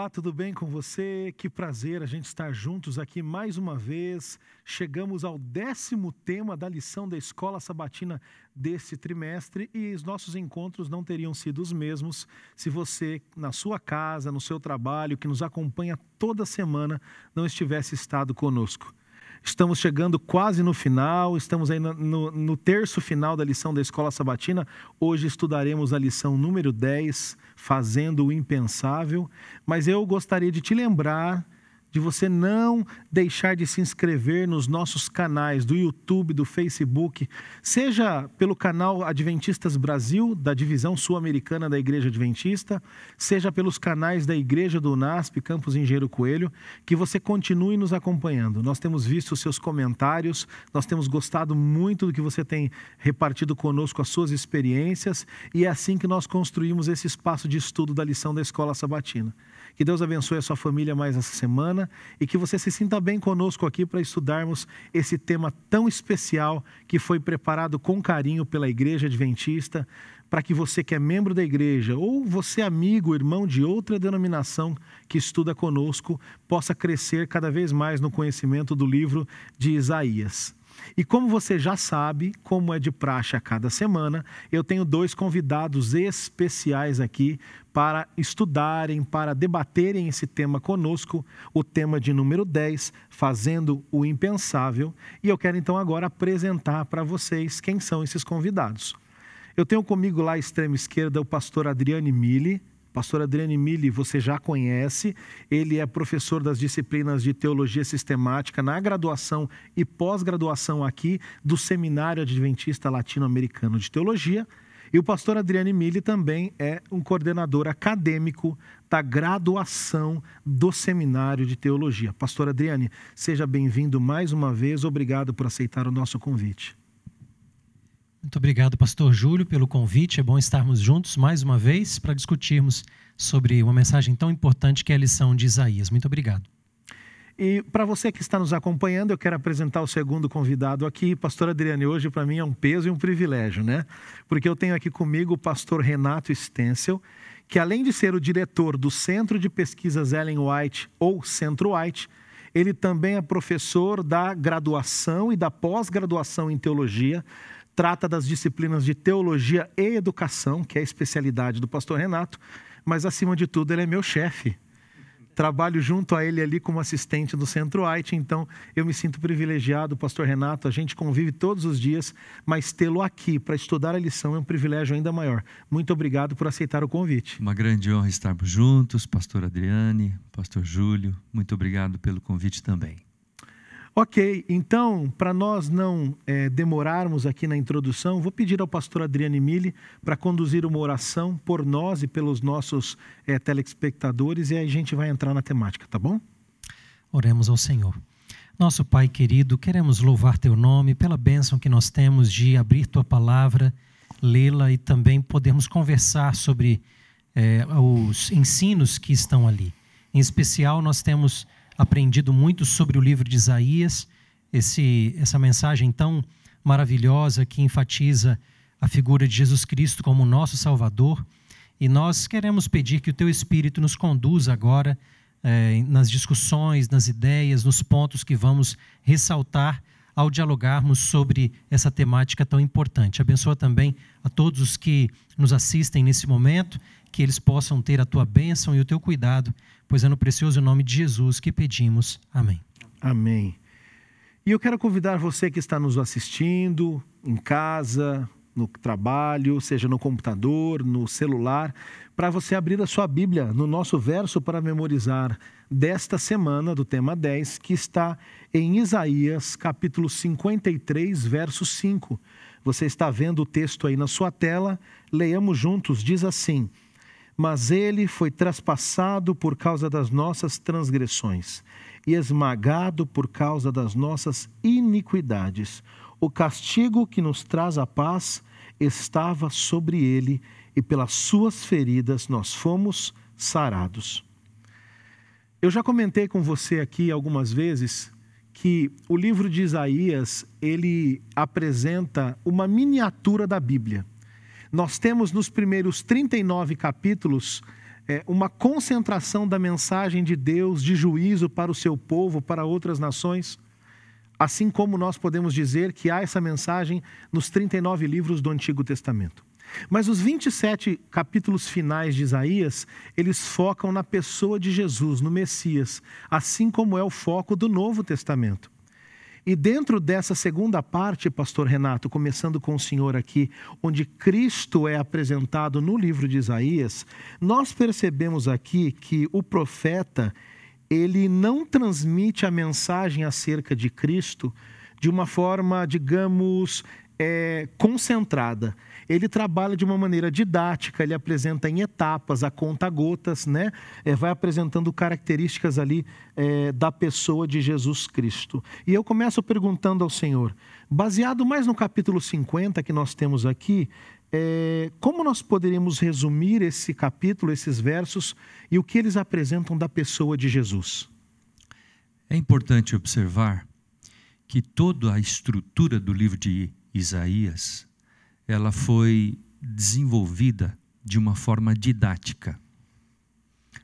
Olá, tudo bem com você? Que prazer a gente estar juntos aqui mais uma vez. Chegamos ao décimo tema da lição da Escola Sabatina deste trimestre e os nossos encontros não teriam sido os mesmos se você, na sua casa, no seu trabalho, que nos acompanha toda semana, não estivesse estado conosco. Estamos chegando quase no final, estamos aí no, no, no, terço final da lição da Escola Sabatina. Hoje estudaremos a lição número 10, fazendo o impensável, mas eu gostaria de te lembrar de você não deixar de se inscrever nos nossos canais do YouTube, do Facebook, seja pelo canal Adventistas Brasil, da divisão sul-americana da Igreja Adventista, seja pelos canais da Igreja do NASP, Campos Engenheiro Coelho, que você continue nos acompanhando. Nós temos visto os seus comentários, nós temos gostado muito do que você tem repartido conosco, as suas experiências, e é assim que nós construímos esse espaço de estudo da lição da Escola Sabatina. Que Deus abençoe a sua família mais essa semana e que você se sinta bem conosco aqui para estudarmos esse tema tão especial que foi preparado com carinho pela Igreja Adventista para que você que é membro da igreja ou você amigo, irmão de outra denominação que estuda conosco, possa crescer cada vez mais no conhecimento do livro de Isaías. E como você já sabe, como é de praxe a cada semana, eu tenho dois convidados especiais aqui para estudarem, para debaterem esse tema conosco, o tema de número 10, Fazendo o Impensável. E eu quero então agora apresentar para vocês quem são esses convidados. Eu tenho comigo lá à extrema esquerda o pastor Adriane Mille, Pastor Adriane Mille, você já conhece. Ele é professor das disciplinas de Teologia Sistemática na graduação e pós-graduação aqui do Seminário Adventista Latino-Americano de Teologia. E o pastor Adriane Mille também é um coordenador acadêmico da graduação do Seminário de Teologia. Pastor Adriane, seja bem-vindo mais uma vez. Obrigado por aceitar o nosso convite. Muito obrigado, pastor Júlio, pelo convite. É bom estarmos juntos mais uma vez para discutirmos sobre uma mensagem tão importante que é a lição de Isaías. Muito obrigado. E para você que está nos acompanhando, eu quero apresentar o segundo convidado aqui. Pastor Adriane, hoje para mim é um peso e um privilégio, né? Porque eu tenho aqui comigo o pastor Renato Stencil, que além de ser o diretor do Centro de Pesquisas Ellen White, ou Centro White, ele também é professor da graduação e da pós-graduação em teologia trata das disciplinas de teologia e educação, que é a especialidade do pastor Renato, mas acima de tudo ele é meu chefe. Trabalho junto a ele ali como assistente do Centro AIT, então eu me sinto privilegiado, pastor Renato, a gente convive todos os dias, mas tê-lo aqui para estudar a lição é um privilégio ainda maior. Muito obrigado por aceitar o convite. Uma grande honra estarmos juntos, pastor Adriane, pastor Júlio, muito obrigado pelo convite também. Ok, então, para nós não é, demorarmos aqui na introdução, vou pedir ao pastor Adriano Mille para conduzir uma oração por nós e pelos nossos é, telespectadores e aí a gente vai entrar na temática, tá bom? Oremos ao Senhor. Nosso Pai querido, queremos louvar Teu nome pela bênção que nós temos de abrir Tua palavra, lê-la e também podermos conversar sobre é, os ensinos que estão ali. Em especial, nós temos aprendido muito sobre o livro de Isaías, esse, essa mensagem tão maravilhosa que enfatiza a figura de Jesus Cristo como nosso Salvador. E nós queremos pedir que o Teu Espírito nos conduza agora eh, nas discussões, nas ideias, nos pontos que vamos ressaltar ao dialogarmos sobre essa temática tão importante. Abençoa também a todos os que nos assistem nesse momento, que eles possam ter a tua bênção e o teu cuidado, pois é no precioso nome de Jesus que pedimos. Amém. Amém. E eu quero convidar você que está nos assistindo, em casa, no trabalho, seja no computador, no celular, para você abrir a sua Bíblia no nosso verso para memorizar desta semana do tema 10, que está em Isaías, capítulo 53, verso 5. Você está vendo o texto aí na sua tela, leiamos juntos, diz assim: Mas ele foi traspassado por causa das nossas transgressões e esmagado por causa das nossas iniquidades o castigo que nos traz a paz estava sobre ele, e pelas suas feridas nós fomos sarados. Eu já comentei com você aqui algumas vezes que o livro de Isaías, ele apresenta uma miniatura da Bíblia. Nós temos nos primeiros 39 capítulos é, uma concentração da mensagem de Deus de juízo para o seu povo, para outras nações. Assim como nós podemos dizer que há essa mensagem nos 39 livros do Antigo Testamento. Mas os 27 capítulos finais de Isaías, eles focam na pessoa de Jesus, no Messias, assim como é o foco do Novo Testamento. E dentro dessa segunda parte, pastor Renato, começando com o senhor aqui, onde Cristo é apresentado no livro de Isaías, nós percebemos aqui que o profeta, ele não transmite a mensagem acerca de Cristo de uma forma, digamos, é, concentrada. Ele trabalha de uma maneira didática, ele apresenta em etapas, a conta-gotas, né? É, vai apresentando características ali é, da pessoa de Jesus Cristo. E eu começo perguntando ao Senhor, baseado mais no capítulo 50 que nós temos aqui, é, como nós poderíamos resumir esse capítulo, esses versos e o que eles apresentam da pessoa de Jesus? É importante observar que toda a estrutura do livro de Isaías ela foi desenvolvida de uma forma didática.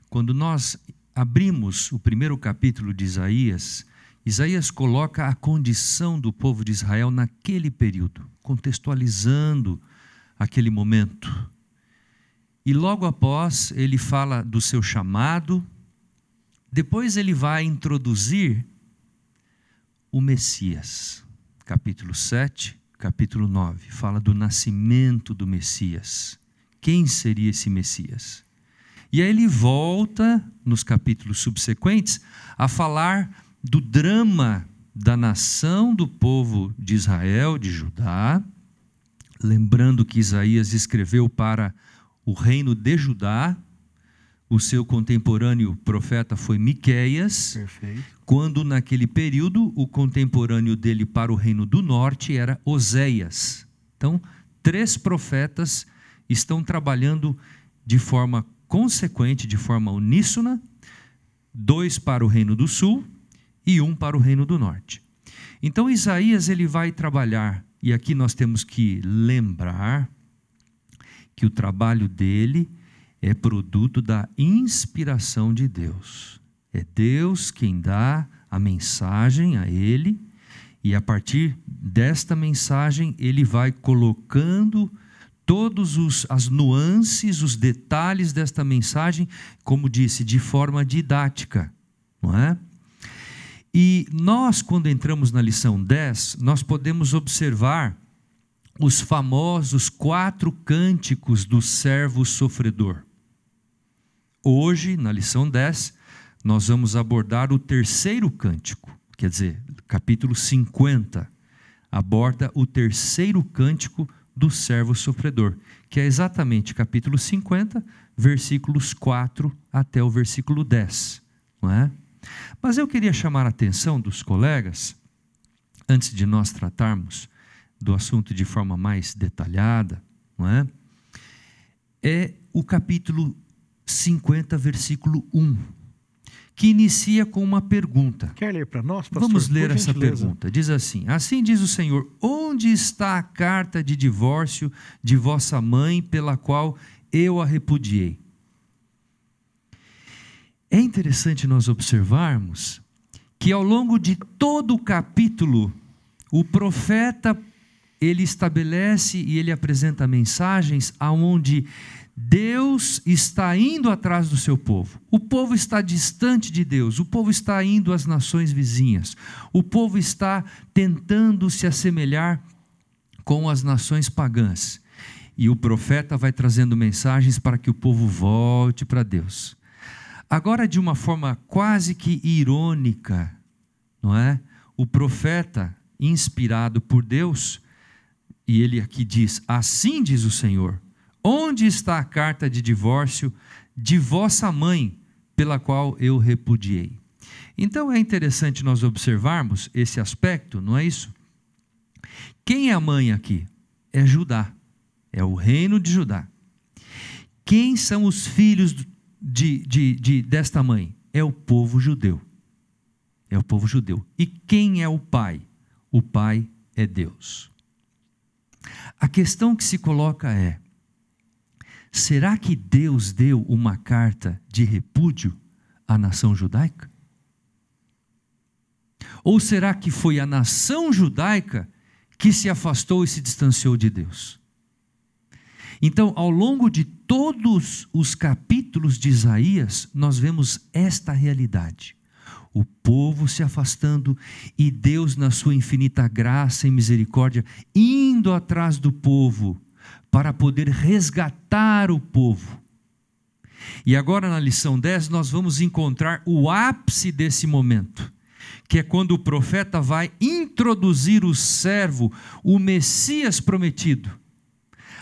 Quando nós abrimos o primeiro capítulo de Isaías, Isaías coloca a condição do povo de Israel naquele período, contextualizando aquele momento. E logo após, ele fala do seu chamado, depois ele vai introduzir o Messias. Capítulo 7, capítulo 9, fala do nascimento do Messias. Quem seria esse Messias? E aí ele volta, nos capítulos subsequentes, a falar do drama da nação do povo de Israel, de Judá, lembrando que Isaías escreveu para o reino de Judá, o seu contemporâneo profeta foi Miqueias. Perfeito. Quando naquele período o contemporâneo dele para o reino do norte era Oséias. Então, três profetas estão trabalhando de forma consequente, de forma uníssona, dois para o reino do sul e um para o reino do norte. Então Isaías ele vai trabalhar e aqui nós temos que lembrar que o trabalho dele é produto da inspiração de Deus. É Deus quem dá a mensagem a ele, e a partir desta mensagem ele vai colocando todos os as nuances, os detalhes desta mensagem, como disse, de forma didática, não é? E nós, quando entramos na lição 10, nós podemos observar os famosos quatro cânticos do servo sofredor. Hoje, na lição 10, nós vamos abordar o terceiro cântico, quer dizer, capítulo 50, aborda o terceiro cântico do servo sofredor, que é exatamente capítulo 50, versículos 4 até o versículo 10, não é? Mas eu queria chamar a atenção dos colegas, antes de nós tratarmos do assunto de forma mais detalhada, não é? É o capítulo 50, versículo 1, que inicia com uma pergunta. Quer ler para nós, pastor? Vamos ler essa pergunta. Diz assim: Assim diz o Senhor: Onde está a carta de divórcio de vossa mãe, pela qual eu a repudiei? É interessante nós observarmos que ao longo de todo o capítulo, o profeta ele estabelece e ele apresenta mensagens aonde Deus está indo atrás do seu povo. O povo está distante de Deus, o povo está indo às nações vizinhas. O povo está tentando se assemelhar com as nações pagãs. E o profeta vai trazendo mensagens para que o povo volte para Deus Agora, de uma forma quase que irônica, não é? O profeta, inspirado por Deus, e ele aqui diz: Assim diz o Senhor: Onde está a carta de divórcio de vossa mãe, pela qual eu repudiei? Então é interessante nós observarmos esse aspecto, não é isso? Quem é a mãe aqui? É Judá, é o reino de Judá. Quem são os filhos de, de, de, desta mãe? É o povo judeu. É o povo judeu. E quem é o pai? O pai é Deus. A questão que se coloca é: será que Deus deu uma carta de repúdio à nação judaica? Ou será que foi a nação judaica que se afastou e se distanciou de Deus? Então, ao longo de todos os capítulos, capítulos de Isaías, nós vemos esta realidade. O povo se afastando e Deus, na sua infinita graça e misericórdia, indo atrás do povo para poder resgatar o povo. E agora, na lição 10, nós vamos encontrar o ápice desse momento, que é quando o profeta vai introduzir o servo, o Messias prometido,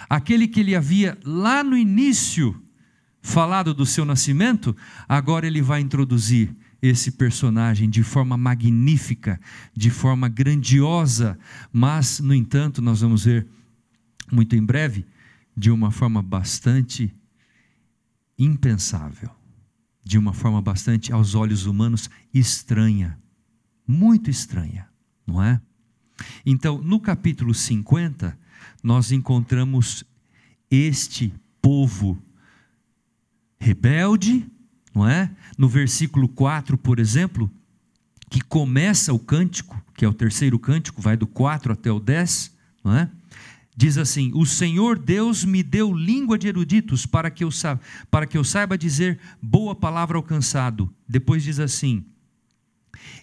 aquele que ele havia lá no início falado do seu nascimento, agora ele vai introduzir esse personagem de forma magnífica, de forma grandiosa, mas, no entanto, nós vamos ver muito em breve, de uma forma bastante impensável, de uma forma bastante, aos olhos humanos, estranha, muito estranha, não é? Então, no capítulo 50, nós encontramos este povo rebelde, não é? No versículo 4, por exemplo, que começa o cântico, que é o terceiro cântico, vai do 4 até o 10, não é? Diz assim: O Senhor Deus me deu língua de eruditos para que eu saiba, para que eu saiba dizer boa palavra alcançado. Depois diz assim: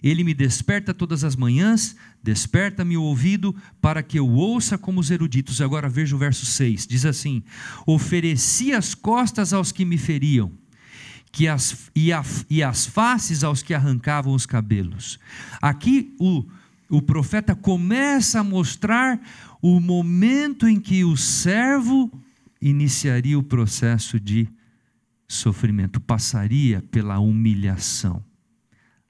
ele me desperta todas as manhãs, desperta-me o ouvido, para que eu ouça como os eruditos. Agora veja o verso 6, diz assim: Ofereci as costas aos que me feriam, que as, e, a, e as faces aos que arrancavam os cabelos. Aqui o, o profeta começa a mostrar o momento em que o servo iniciaria o processo de sofrimento, passaria pela humilhação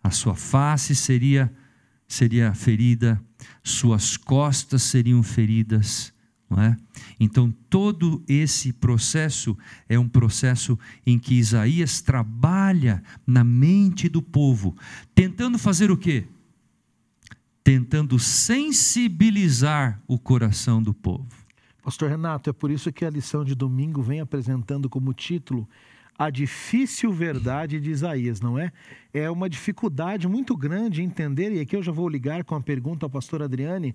a sua face seria seria ferida, suas costas seriam feridas, não é? Então todo esse processo é um processo em que Isaías trabalha na mente do povo, tentando fazer o quê? Tentando sensibilizar o coração do povo. Pastor Renato, é por isso que a lição de domingo vem apresentando como título a difícil verdade de Isaías, não é? É uma dificuldade muito grande entender, e aqui eu já vou ligar com a pergunta ao pastor Adriane.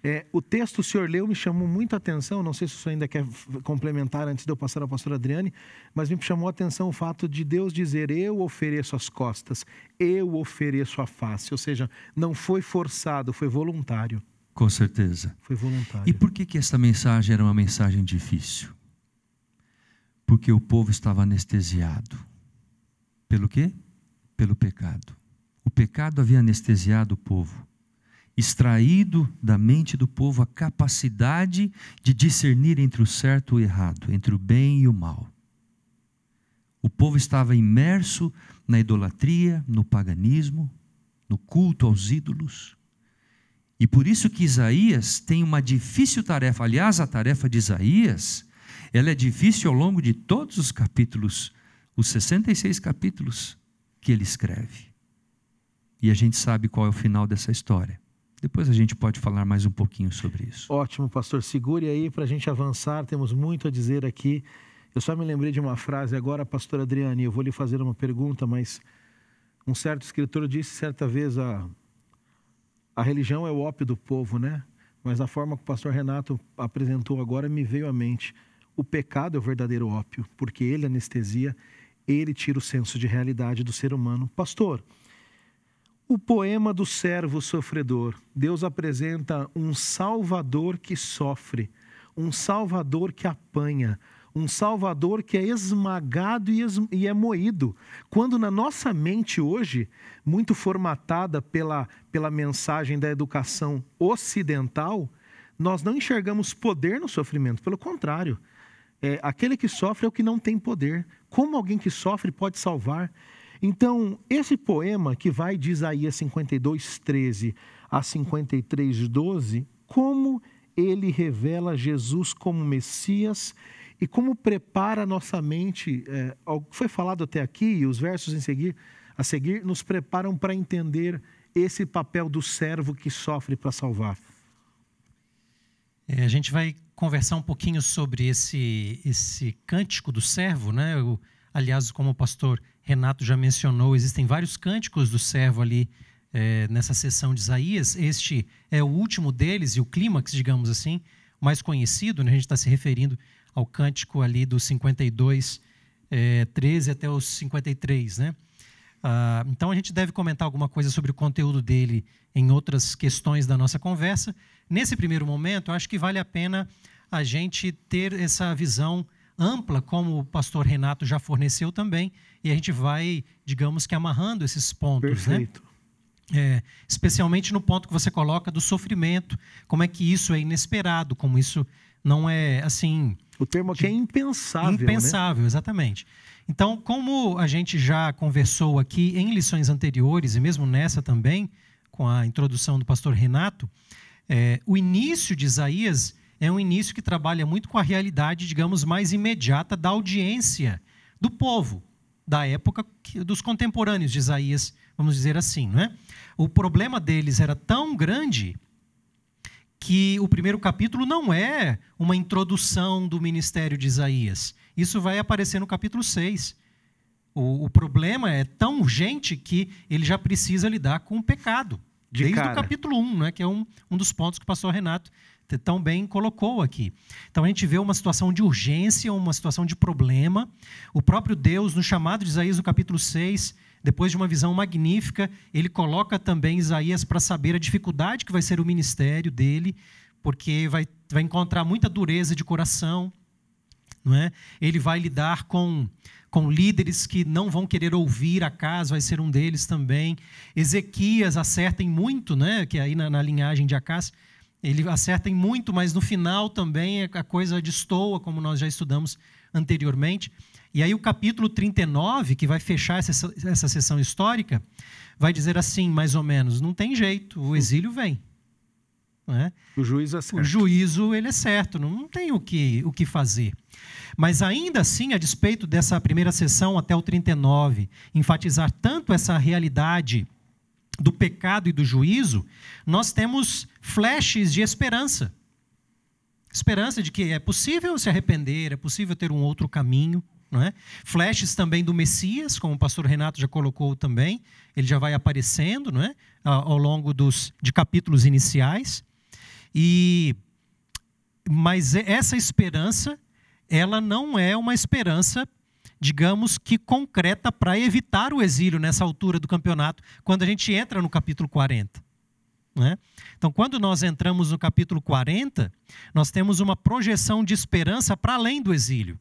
É, o texto que o senhor leu me chamou muito a atenção, não sei se o senhor ainda quer complementar antes de eu passar ao pastor Adriane, mas me chamou a atenção o fato de Deus dizer: Eu ofereço as costas, eu ofereço a face. Ou seja, não foi forçado, foi voluntário. Com certeza. Foi voluntário. E por que, que essa mensagem era uma mensagem difícil? Porque o povo estava anestesiado. Pelo quê? Pelo pecado. O pecado havia anestesiado o povo, extraído da mente do povo a capacidade de discernir entre o certo e o errado, entre o bem e o mal. O povo estava imerso na idolatria, no paganismo, no culto aos ídolos. E por isso que Isaías tem uma difícil tarefa. Aliás, a tarefa de Isaías ela é difícil ao longo de todos os capítulos, os 66 capítulos que ele escreve. E a gente sabe qual é o final dessa história. Depois a gente pode falar mais um pouquinho sobre isso. Ótimo, pastor. Segure aí para a gente avançar. Temos muito a dizer aqui. Eu só me lembrei de uma frase agora, pastor Adriane. Eu vou lhe fazer uma pergunta, mas um certo escritor disse certa vez: a, ah, a religião é o ópio do povo, né? Mas a forma que o pastor Renato apresentou agora me veio à mente. O pecado é o verdadeiro ópio, porque ele anestesia, ele tira o senso de realidade do ser humano. Pastor, o poema do servo sofredor. Deus apresenta um salvador que sofre, um salvador que apanha, um salvador que é esmagado e, es e é moído. Quando na nossa mente hoje, muito formatada pela, pela mensagem da educação ocidental, nós não enxergamos poder no sofrimento, pelo contrário é, aquele que sofre é o que não tem poder. Como alguém que sofre pode salvar? Então, esse poema que vai de Isaías 52, 13 a 53, 12, como ele revela Jesus como Messias e como prepara a nossa mente, é, foi falado até aqui, e os versos em seguir, a seguir nos preparam para entender esse papel do servo que sofre para salvar. É, a gente vai conversar um pouquinho sobre esse, esse cântico do servo, né? Eu, aliás, como o pastor Renato já mencionou, existem vários cânticos do servo ali é, nessa sessão de Isaías. Este é o último deles e o clímax, digamos assim, mais conhecido. Né? A gente está se referindo ao cântico ali do 52, é, 13 até os 53, né? Ah, então a gente deve comentar alguma coisa sobre o conteúdo dele em outras questões da nossa conversa, Nesse primeiro momento, acho que vale a pena a gente ter essa visão ampla, como o pastor Renato já forneceu também, e a gente vai, digamos que, amarrando esses pontos. Né? Perfeito. Né? É, especialmente no ponto que você coloca do sofrimento, como é que isso é inesperado, como isso não é assim. O termo aqui é de... é impensável. Impensável, né? exatamente. Então, como a gente já conversou aqui em lições anteriores e mesmo nessa também, com a introdução do pastor Renato, é, o início de Isaías é um início que trabalha muito com a realidade, digamos, mais imediata da audiência do povo da época dos contemporâneos de Isaías, vamos dizer assim, não é? O problema deles era tão grande que o primeiro capítulo não é uma introdução do ministério de Isaías. Isso vai aparecer no capítulo 6. O, o problema é tão urgente que ele já precisa lidar com o pecado. De desde cara. o capítulo 1, né, que é um, um dos pontos que o pastor Renato tão bem colocou aqui. Então a gente vê uma situação de urgência, uma situação de problema. O próprio Deus, no chamado de Isaías, no capítulo 6, depois de uma visão magnífica, ele coloca também Isaías para saber a dificuldade que vai ser o ministério dele, porque vai, vai encontrar muita dureza de coração. Não é? Ele vai lidar com com líderes que não vão querer ouvir Acas vai ser um deles também. Ezequias acerta em muito, né? que é aí na, na linhagem de Acas ele acerta em muito, mas no final também é a coisa destoa, como nós já estudamos anteriormente. E aí o capítulo 39, que vai fechar essa, essa sessão histórica, vai dizer assim, mais ou menos, não tem jeito, o exílio vem. Né? O juízo é certo. O juízo ele é certo, não tem o que, o que fazer. Mas ainda assim, a despeito dessa primeira sessão até o 39, enfatizar tanto essa realidade do pecado e do juízo, nós temos flashes de esperança. Esperança de que é possível se arrepender, é possível ter um outro caminho. Não é? Flashes também do Messias, como o pastor Renato já colocou também, ele já vai aparecendo não é? ao longo dos, de capítulos iniciais. E mas essa esperança, ela não é uma esperança, digamos que concreta para evitar o exílio nessa altura do campeonato, quando a gente entra no capítulo 40. Né? Então, quando nós entramos no capítulo 40, nós temos uma projeção de esperança para além do exílio.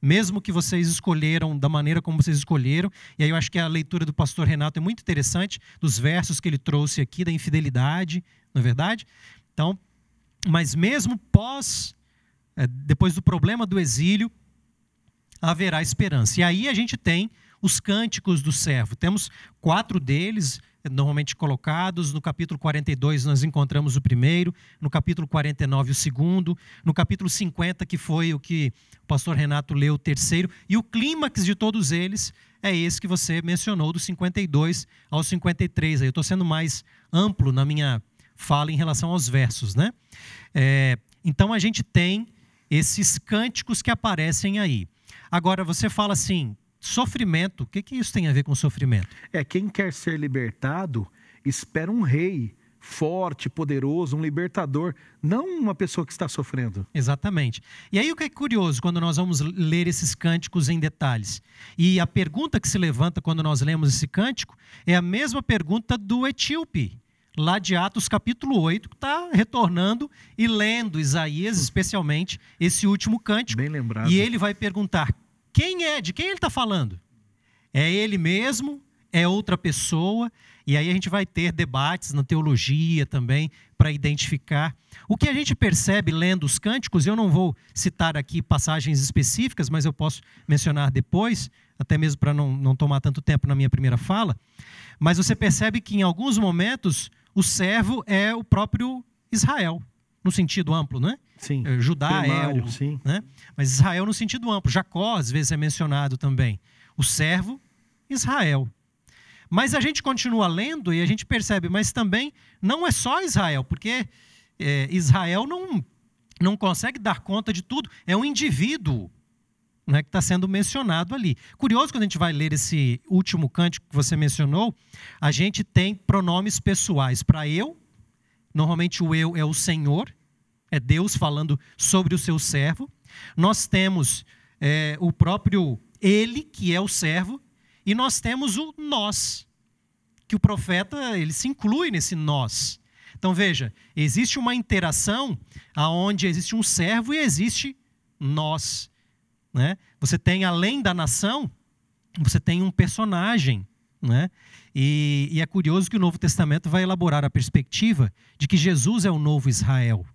Mesmo que vocês escolheram da maneira como vocês escolheram, e aí eu acho que a leitura do pastor Renato é muito interessante, dos versos que ele trouxe aqui, da infidelidade, não é verdade? Então, mas mesmo pós, é, depois do problema do exílio, haverá esperança. E aí a gente tem os cânticos do servo. Temos quatro deles, é, normalmente colocados. No capítulo 42 nós encontramos o primeiro, no capítulo 49 o segundo, no capítulo 50 que foi o que o pastor Renato leu o terceiro, e o clímax de todos eles é esse que você mencionou do 52 ao 53. Eu estou sendo mais amplo na minha fala em relação aos versos. Né? É, então a gente tem esses cânticos que aparecem aí. Agora, você fala assim, sofrimento, o que, que isso tem a ver com sofrimento? É, quem quer ser libertado espera um rei forte, poderoso, um libertador, não uma pessoa que está sofrendo. Exatamente. E aí o que é curioso quando nós vamos ler esses cânticos em detalhes? E a pergunta que se levanta quando nós lemos esse cântico é a mesma pergunta do etíope lá de Atos capítulo 8, que está retornando e lendo Isaías, especialmente, esse último cântico. Bem lembrado. E ele vai perguntar: quem é? De quem ele está falando? É ele mesmo? É outra pessoa? E aí a gente vai ter debates na teologia também para identificar. O que a gente percebe lendo os cânticos, eu não vou citar aqui passagens específicas, mas eu posso mencionar depois, até mesmo para não, não tomar tanto tempo na minha primeira fala. Mas você percebe que em alguns momentos o servo é o próprio Israel, no sentido amplo, né? Sim. É, Judá é primário, é o, sim. Né? Mas Israel no sentido amplo. Jacó, às vezes, é mencionado também. O servo, Israel. Mas a gente continua lendo e a gente percebe, mas também não é só Israel, porque é, Israel não, não consegue dar conta de tudo. É um indivíduo né, que está sendo mencionado ali. Curioso, quando a gente vai ler esse último cântico que você mencionou, a gente tem pronomes pessoais para eu, normalmente o eu é o Senhor, é Deus falando sobre o seu servo. Nós temos é, o próprio ele, que é o servo, e nós temos o nós, que o profeta ele se inclui nesse nós. Então veja, existe uma interação aonde existe um servo e existe nós. Né? Você tem, além da nação, você tem um personagem. Né? E, e é curioso que o Novo Testamento vai elaborar a perspectiva de que Jesus é o novo Israel.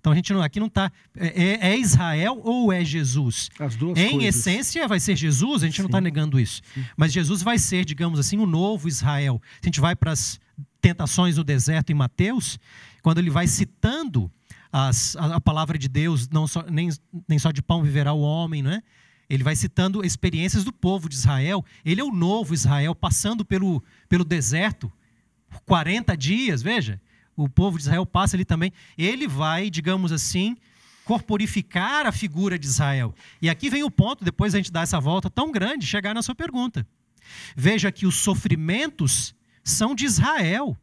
Então a gente não, aqui não está. É, é, é, Israel ou é Jesus? As duas em coisas. essência vai ser Jesus, a gente tá Sim. não está negando isso. Sim. Mas Jesus vai ser, digamos assim, o novo Israel. Se a gente vai para as tentações no deserto em Mateus, quando ele vai citando as, a, a, palavra de Deus, não só, nem, nem só de pão viverá o homem, né? Ele vai citando experiências do povo de Israel. Ele é o novo Israel passando pelo, pelo deserto 40 dias, veja. O povo de Israel passa ali também. Ele vai, digamos assim, corporificar a figura de Israel. E aqui vem o ponto, depois a gente dá essa volta tão grande, chegar na sua pergunta. Veja que os sofrimentos são de Israel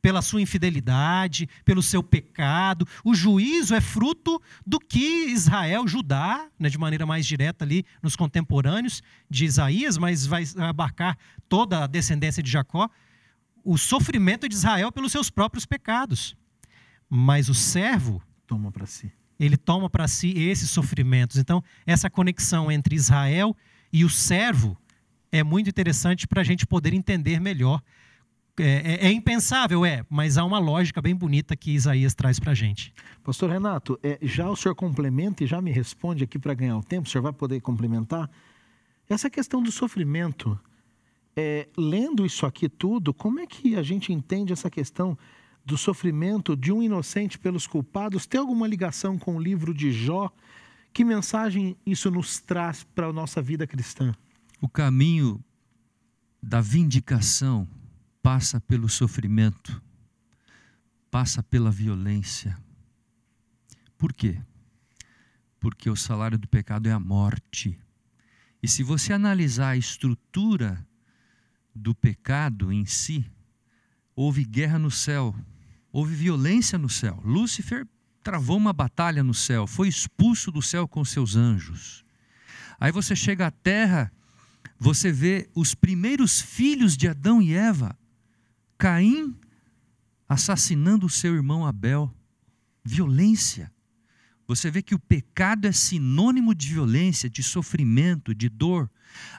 pela sua infidelidade, pelo seu pecado. O juízo é fruto do que Israel, Judá, né, de maneira mais direta ali nos contemporâneos de Isaías, mas vai abarcar toda a descendência de Jacó, o sofrimento de Israel pelos seus próprios pecados. Mas o servo toma para si. Ele toma para si esses sofrimentos. Então, essa conexão entre Israel e o servo é muito interessante para a gente poder entender melhor é, é, é, impensável, é, mas há uma lógica bem bonita que Isaías traz para a gente. Pastor Renato, é, já o senhor complementa e já me responde aqui para ganhar o tempo, o senhor vai poder complementar? Essa questão do sofrimento, é, lendo isso aqui tudo, como é que a gente entende essa questão do sofrimento de um inocente pelos culpados? Tem alguma ligação com o livro de Jó? Que mensagem isso nos traz para a nossa vida cristã? O caminho da vindicação passa pelo sofrimento, passa pela violência. Por quê? Porque o salário do pecado é a morte. E se você analisar a estrutura do pecado em si, houve guerra no céu, houve violência no céu. Lúcifer travou uma batalha no céu, foi expulso do céu com seus anjos. Aí você chega à terra, você vê os primeiros filhos de Adão e Eva Caim assassinando o seu irmão Abel. Violência. Você vê que o pecado é sinônimo de violência, de sofrimento, de dor.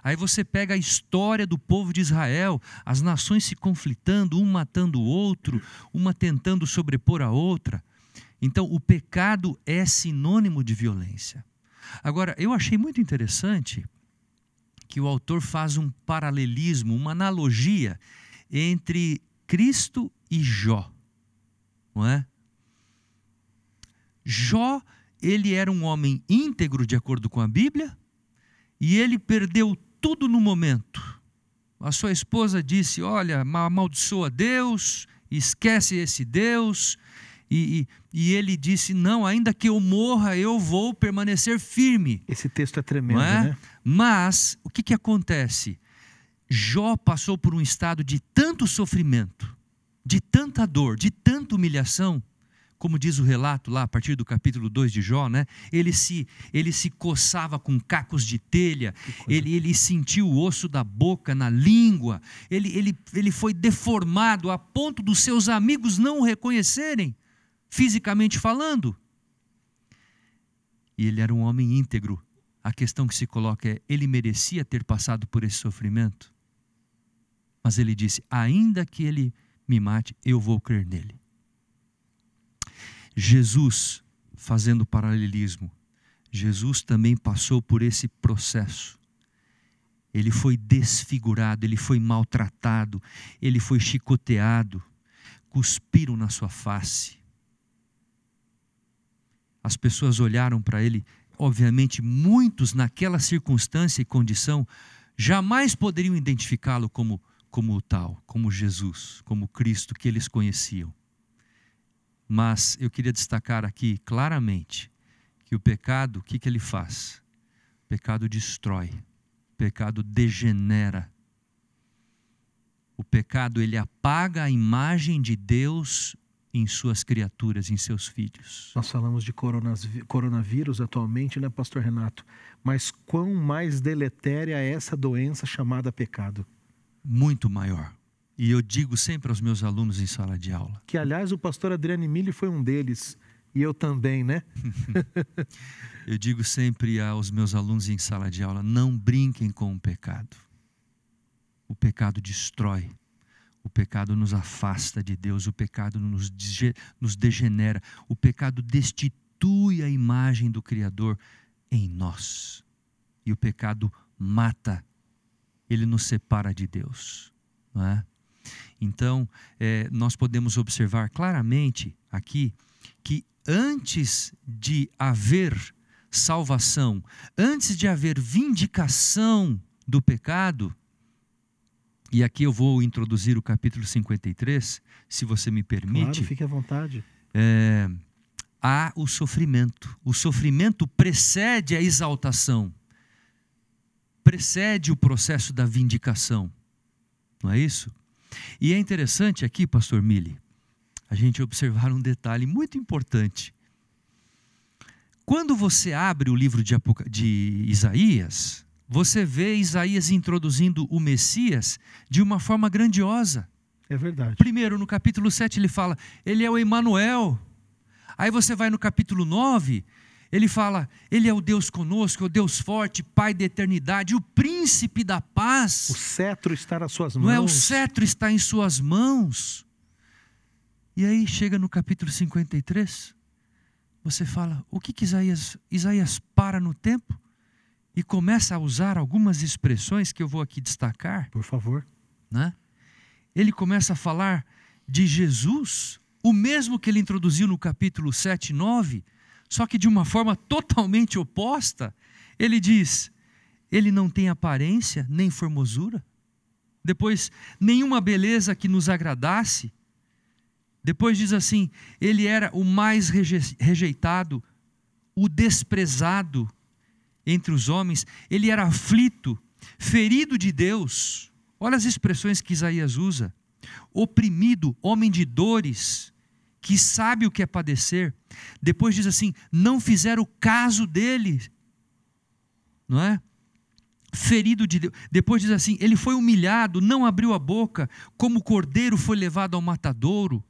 Aí você pega a história do povo de Israel, as nações se conflitando, um matando o outro, uma tentando sobrepor a outra. Então, o pecado é sinônimo de violência. Agora, eu achei muito interessante que o autor faz um paralelismo, uma analogia entre Cristo e Jó, não é? Jó, ele era um homem íntegro de acordo com a Bíblia, e ele perdeu tudo no momento. A sua esposa disse: Olha, amaldiçoa Deus, esquece esse Deus. E, e, e, ele disse: Não, ainda que eu morra, eu vou permanecer firme. Esse texto é tremendo, é? né? Mas o que, que acontece? Jó passou por um estado de tanto sofrimento, de tanta dor, de tanta humilhação, como diz o relato lá a partir do capítulo 2 de Jó, né? ele, se, ele se coçava com cacos de telha, ele, ele sentiu o osso da boca na língua, ele, ele, ele foi deformado a ponto dos seus amigos não o reconhecerem, fisicamente falando. E ele era um homem íntegro. A questão que se coloca é: ele merecia ter passado por esse sofrimento? Mas ele disse: Ainda que ele me mate, eu vou crer nele. Jesus, fazendo paralelismo, Jesus também passou por esse processo. Ele foi desfigurado, ele foi maltratado, ele foi chicoteado, cuspiram na sua face. As pessoas olharam para ele, obviamente, muitos naquela circunstância e condição jamais poderiam identificá-lo como como o tal, como Jesus, como Cristo que eles conheciam. Mas eu queria destacar aqui claramente que o pecado, o que, que ele faz? O pecado destrói, o pecado degenera. O pecado ele apaga a imagem de Deus em suas criaturas, em seus filhos. Nós falamos de coronavírus atualmente, né, Pastor Renato? Mas quão mais deletéria é essa doença chamada pecado? muito maior. E eu digo sempre aos meus alunos em sala de aula. Que, aliás, o pastor Adriano Emílio foi um deles. E eu também, né? eu digo sempre aos meus alunos em sala de aula: não brinquem com o pecado. O pecado destrói. O pecado nos afasta de Deus. O pecado nos, nos degenera. O pecado destitui a imagem do Criador em nós. E o pecado mata ele nos separa de Deus. Não é? Então, é, nós podemos observar claramente aqui que antes de haver salvação, antes de haver vindicação do pecado, e aqui eu vou introduzir o capítulo 53, se você me permite. Claro, fique à vontade. É, há o sofrimento. O sofrimento precede a exaltação precede o processo da vindicação. Não é isso? E é interessante aqui, pastor Mille, a gente observar um detalhe muito importante. Quando você abre o livro de, Apoca... de Isaías, você vê Isaías introduzindo o Messias de uma forma grandiosa. É verdade. Primeiro, no capítulo 7, ele fala, ele é o Emanuel. Aí você vai no capítulo 9, ele fala: Ele é o Deus conosco, é o Deus forte, Pai da eternidade, o príncipe da paz. O cetro está nas suas mãos. Não é? O cetro está em suas mãos. E aí chega no capítulo 53, você fala: o que, que Isaías, Isaías para no tempo e começa a usar algumas expressões que eu vou aqui destacar. Por favor. Né? Ele começa a falar de Jesus, o mesmo que ele introduziu no capítulo 7 e 9 só que de uma forma totalmente oposta, ele diz: ele não tem aparência nem formosura, depois, nenhuma beleza que nos agradasse. Depois diz assim: ele era o mais rejeitado, o desprezado entre os homens, ele era aflito, ferido de Deus. Olha as expressões que Isaías usa: oprimido, homem de dores, que sabe o que é padecer, depois diz assim: não fizeram caso dele, não é? Ferido de Deus. Depois diz assim: ele foi humilhado, não abriu a boca, como cordeiro foi levado ao matadouro,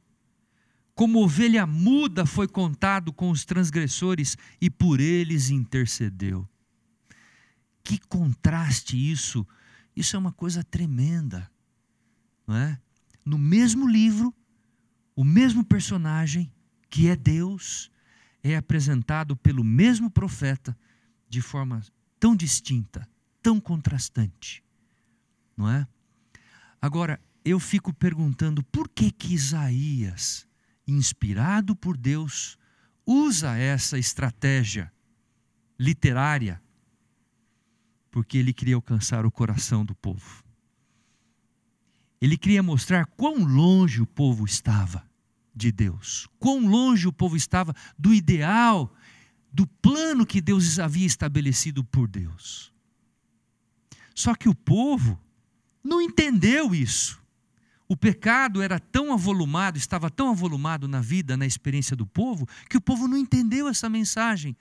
como ovelha muda foi contado com os transgressores e por eles intercedeu. Que contraste isso! Isso é uma coisa tremenda, não é? No mesmo livro, o mesmo personagem que é Deus é apresentado pelo mesmo profeta de forma tão distinta, tão contrastante, não é? Agora eu fico perguntando por que que Isaías, inspirado por Deus, usa essa estratégia literária, porque ele queria alcançar o coração do povo ele queria mostrar quão longe o povo estava de Deus, quão longe o povo estava do ideal, do plano que Deus havia estabelecido por Deus. Só que o povo não entendeu isso. O pecado era tão avolumado, estava tão avolumado na vida, na experiência do povo, que o povo não entendeu essa mensagem.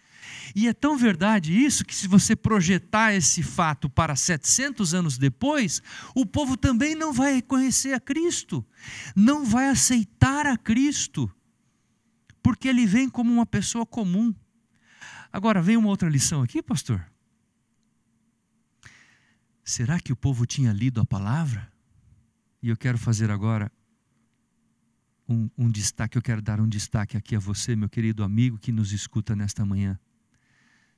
E é tão verdade isso que, se você projetar esse fato para 700 anos depois, o povo também não vai reconhecer a Cristo, não vai aceitar a Cristo, porque ele vem como uma pessoa comum. Agora, vem uma outra lição aqui, pastor. Será que o povo tinha lido a palavra? E eu quero fazer agora um, um, destaque, eu quero dar um destaque aqui a você, meu querido amigo que nos escuta nesta manhã.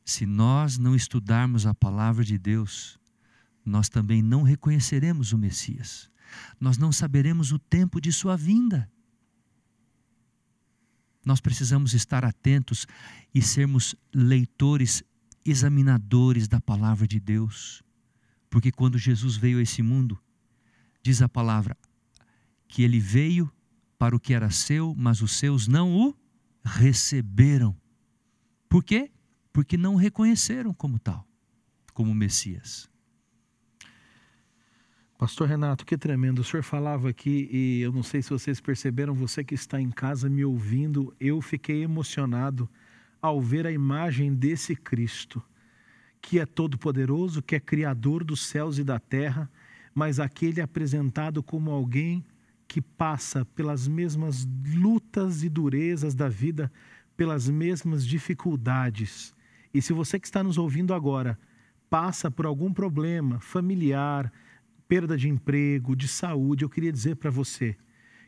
Se nós não estudarmos a palavra de Deus, nós também não reconheceremos o Messias, nós não saberemos o tempo de sua vinda. Nós precisamos estar atentos e sermos leitores, examinadores da palavra de Deus, porque quando Jesus veio a esse mundo, diz a palavra, que ele veio para o que era seu, mas os seus não o receberam. Por quê? Porque não o reconheceram como tal, como Messias. Pastor Renato, que tremendo. O senhor falava aqui, e eu não sei se vocês perceberam, você que está em casa me ouvindo, eu fiquei emocionado ao ver a imagem desse Cristo, que é todo-poderoso, que é criador dos céus e da terra mas aquele apresentado como alguém que passa pelas mesmas lutas e durezas da vida, pelas mesmas dificuldades. E se você que está nos ouvindo agora passa por algum problema familiar, perda de emprego, de saúde, eu queria dizer para você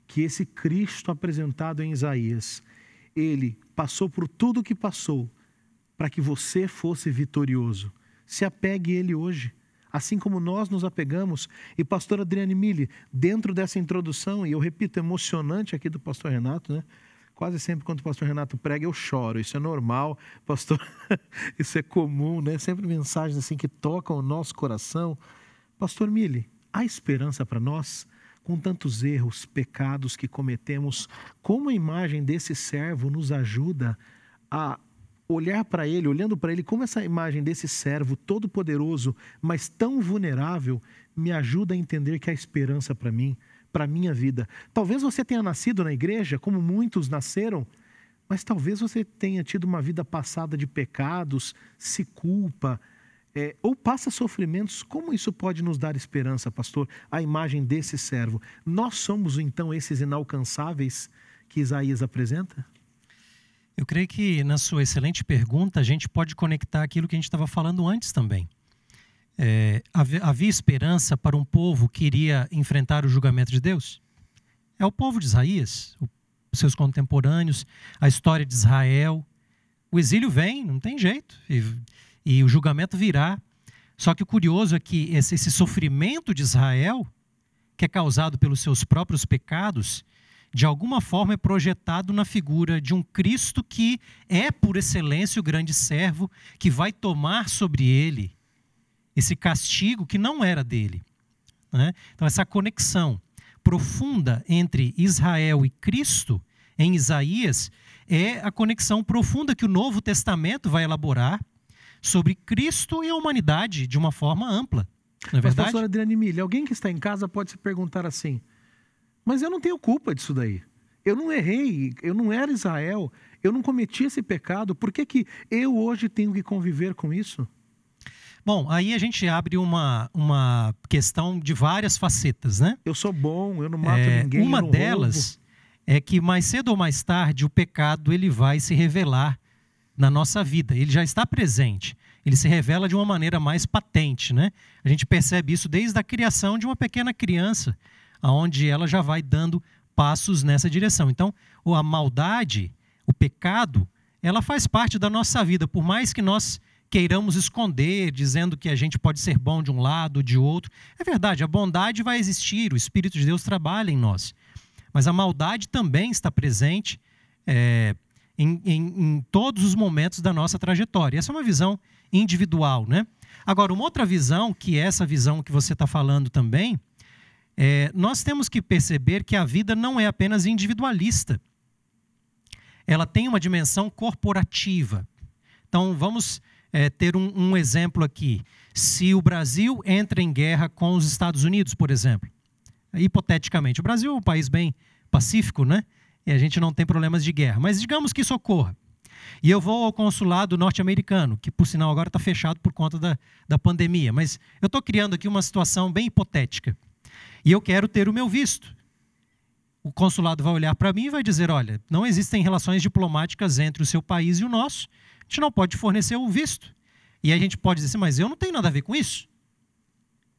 que esse Cristo apresentado em Isaías, ele passou por tudo o que passou para que você fosse vitorioso. Se apegue a ele hoje assim como nós nos apegamos. E pastor Adriane Mille, dentro dessa introdução, e eu repito, emocionante aqui do pastor Renato, né? Quase sempre quando o pastor Renato prega, eu choro. Isso é normal, pastor. Isso é comum, né? Sempre mensagens assim que tocam o nosso coração. Pastor Mille, há esperança para nós? com tantos erros, pecados que cometemos, como a imagem desse servo nos ajuda a olhar para ele, olhando para ele, como essa imagem desse servo todo-poderoso, mas tão vulnerável, me ajuda a entender que há esperança para mim, para a minha vida. Talvez você tenha nascido na igreja, como muitos nasceram, mas talvez você tenha tido uma vida passada de pecados, se culpa, é, ou passa sofrimentos. Como isso pode nos dar esperança, pastor? A imagem desse servo. Nós somos então esses inalcançáveis que Isaías apresenta? Eu creio que na sua excelente pergunta a gente pode conectar aquilo que a gente estava falando antes também. É, havia esperança para um povo que iria enfrentar o julgamento de Deus? É o povo de Isaías, os seus contemporâneos, a história de Israel. O exílio vem, não tem jeito, e, e o julgamento virá. Só que o curioso é que esse, esse sofrimento de Israel, que é causado pelos seus próprios pecados, de alguma forma é projetado na figura de um Cristo que é por excelência o grande servo, que vai tomar sobre ele esse castigo que não era dele. Né? Então, essa conexão profunda entre Israel e Cristo, em Isaías, é a conexão profunda que o Novo Testamento vai elaborar sobre Cristo e a humanidade de uma forma ampla. Não é verdade? Adriane Milha, alguém que está em casa pode se perguntar assim: mas eu não tenho culpa disso daí. Eu não errei, eu não era Israel, eu não cometi esse pecado. Por que, que eu hoje tenho que conviver com isso? Bom, aí a gente abre uma, uma questão de várias facetas, né? Eu sou bom, eu não mato é, ninguém. Uma delas roubo. é que mais cedo ou mais tarde o pecado ele vai se revelar na nossa vida. Ele já está presente. Ele se revela de uma maneira mais patente, né? A gente percebe isso desde a criação de uma pequena criança aonde ela já vai dando passos nessa direção. Então, a maldade, o pecado, ela faz parte da nossa vida, por mais que nós queiramos esconder, dizendo que a gente pode ser bom de um lado, de outro. É verdade, a bondade vai existir, o Espírito de Deus trabalha em nós. Mas a maldade também está presente é, em, em, em todos os momentos da nossa trajetória. Essa é uma visão individual, né? Agora, uma outra visão, que é essa visão que você está falando também, é, nós temos que perceber que a vida não é apenas individualista. Ela tem uma dimensão corporativa. Então, vamos é, ter um, um exemplo aqui. Se o Brasil entra em guerra com os Estados Unidos, por exemplo, hipoteticamente, o Brasil é um país bem pacífico, né? E a gente não tem problemas de guerra. Mas digamos que isso ocorra. E eu vou ao consulado norte-americano, que por sinal agora está fechado por conta da, da pandemia. Mas eu estou criando aqui uma situação bem hipotética e eu quero ter o meu visto. O consulado vai olhar para mim e vai dizer: olha, não existem relações diplomáticas entre o seu país e o nosso, a gente não pode fornecer o visto. E a gente pode dizer assim, mas eu não tenho nada a ver com isso.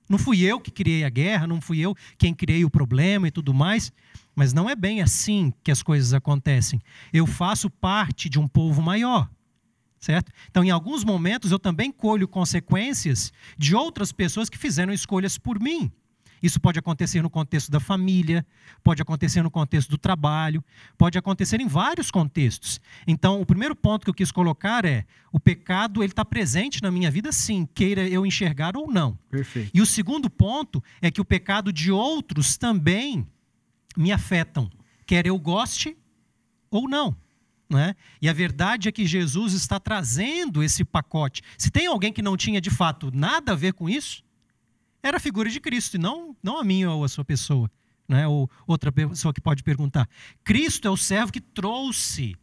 Não fui eu que criei a guerra, não fui eu quem criei o problema e tudo mais. Mas não é bem assim que as coisas acontecem. Eu faço parte de um povo maior. Certo? Então, em alguns momentos, eu também colho consequências de outras pessoas que fizeram escolhas por mim. Isso pode acontecer no contexto da família, pode acontecer no contexto do trabalho, pode acontecer em vários contextos. Então, o primeiro ponto que eu quis colocar é: o pecado ele está presente na minha vida, sim, queira eu enxergar ou não. Perfeito. E o segundo ponto é que o pecado de outros também me afetam, quer eu goste ou não. Né? E a verdade é que Jesus está trazendo esse pacote. Se tem alguém que não tinha de fato nada a ver com isso, era a figura de Cristo, e não, não a minha ou a sua pessoa. Né? Ou outra pessoa que pode perguntar. Cristo é o servo que trouxe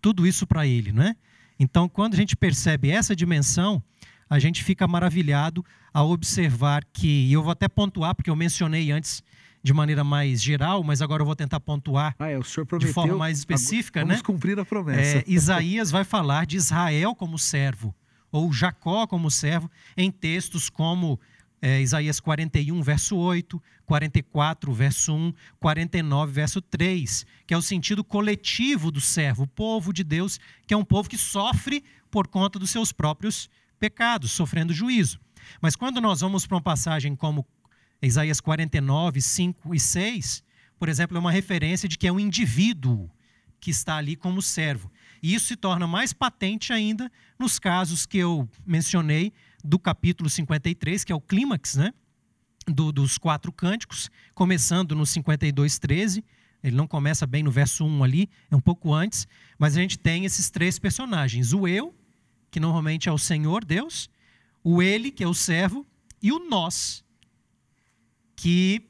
tudo isso para ele. Né? Então, quando a gente percebe essa dimensão, a gente fica maravilhado ao observar que, e eu vou até pontuar, porque eu mencionei antes de maneira mais geral, mas agora eu vou tentar pontuar ah, é, de forma mais específica. Vamos né? cumprir a promessa. É, Isaías vai falar de Israel como servo, ou Jacó como servo, em textos como é, Isaías 41, verso 8, 44, verso 1, 49, verso 3, que é o sentido coletivo do servo, o povo de Deus, que é um povo que sofre por conta dos seus próprios pecados, sofrendo juízo. Mas quando nós vamos para uma passagem como Isaías 49, 5 e 6, por exemplo, é uma referência de que é um indivíduo que está ali como servo. E isso se torna mais patente ainda nos casos que eu mencionei do capítulo 53, que é o clímax né, do, dos quatro cânticos, começando no 52, 13. Ele não começa bem no verso 1 ali, é um pouco antes, mas a gente tem esses três personagens: o eu, que normalmente é o Senhor Deus, o ele, que é o servo, e o nós, que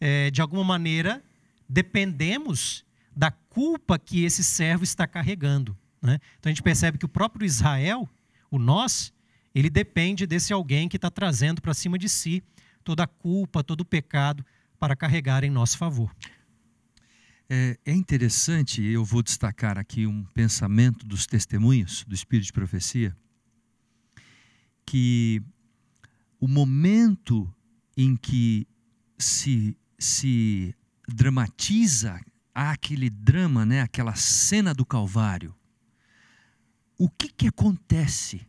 é, de alguma maneira dependemos da culpa que esse servo está carregando. Né? Então a gente percebe que o próprio Israel, o nós, ele depende desse alguém que está trazendo para cima de si toda a culpa, todo o pecado para carregar em nosso favor. É, é, interessante, eu vou destacar aqui um pensamento dos testemunhos do Espírito de Profecia, que o momento em que se, se dramatiza aquele drama, né, aquela cena do Calvário, o que, que acontece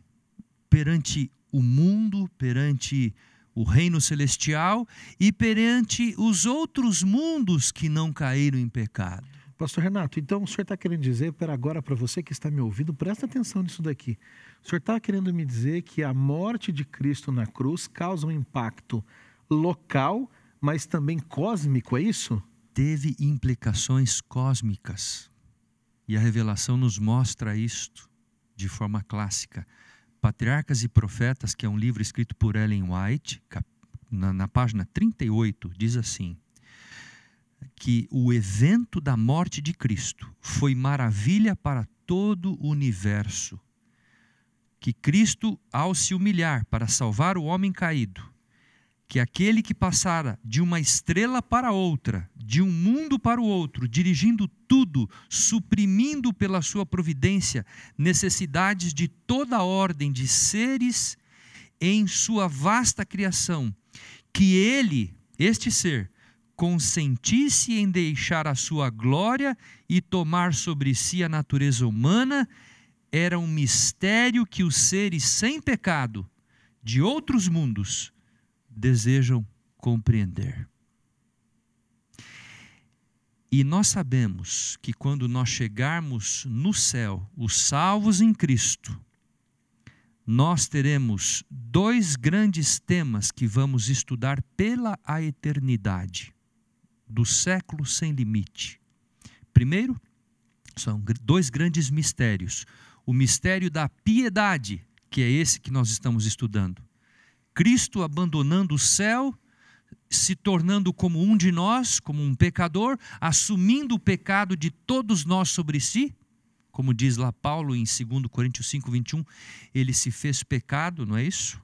perante o mundo, perante o reino celestial e perante os outros mundos que não caíram em pecado. Pastor Renato, então o senhor está querendo dizer para agora, para você que está me ouvindo, presta atenção nisso daqui. O senhor está querendo me dizer que a morte de Cristo na cruz causa um impacto local, mas também cósmico, é isso? Teve implicações cósmicas. E a revelação nos mostra isto de forma clássica. Patriarcas e Profetas, que é um livro escrito por Ellen White, na, na página 38, diz assim: que o evento da morte de Cristo foi maravilha para todo o universo. Que Cristo, ao se humilhar para salvar o homem caído, que aquele que passara de uma estrela para outra, de um mundo para o outro, dirigindo tudo, suprimindo pela sua providência necessidades de toda a ordem de seres em sua vasta criação, que ele, este ser, consentisse em deixar a sua glória e tomar sobre si a natureza humana, era um mistério que os seres sem pecado de outros mundos desejam compreender. E nós sabemos que quando nós chegarmos no céu, os salvos em Cristo, nós teremos dois grandes temas que vamos estudar pela a eternidade, do século sem limite. Primeiro, são dois grandes mistérios: o mistério da piedade, que é esse que nós estamos estudando, Cristo abandonando o céu, se tornando como um de nós, como um pecador, assumindo o pecado de todos nós sobre si, como diz lá Paulo em 2 Coríntios 5, 21, ele se fez pecado, não é isso?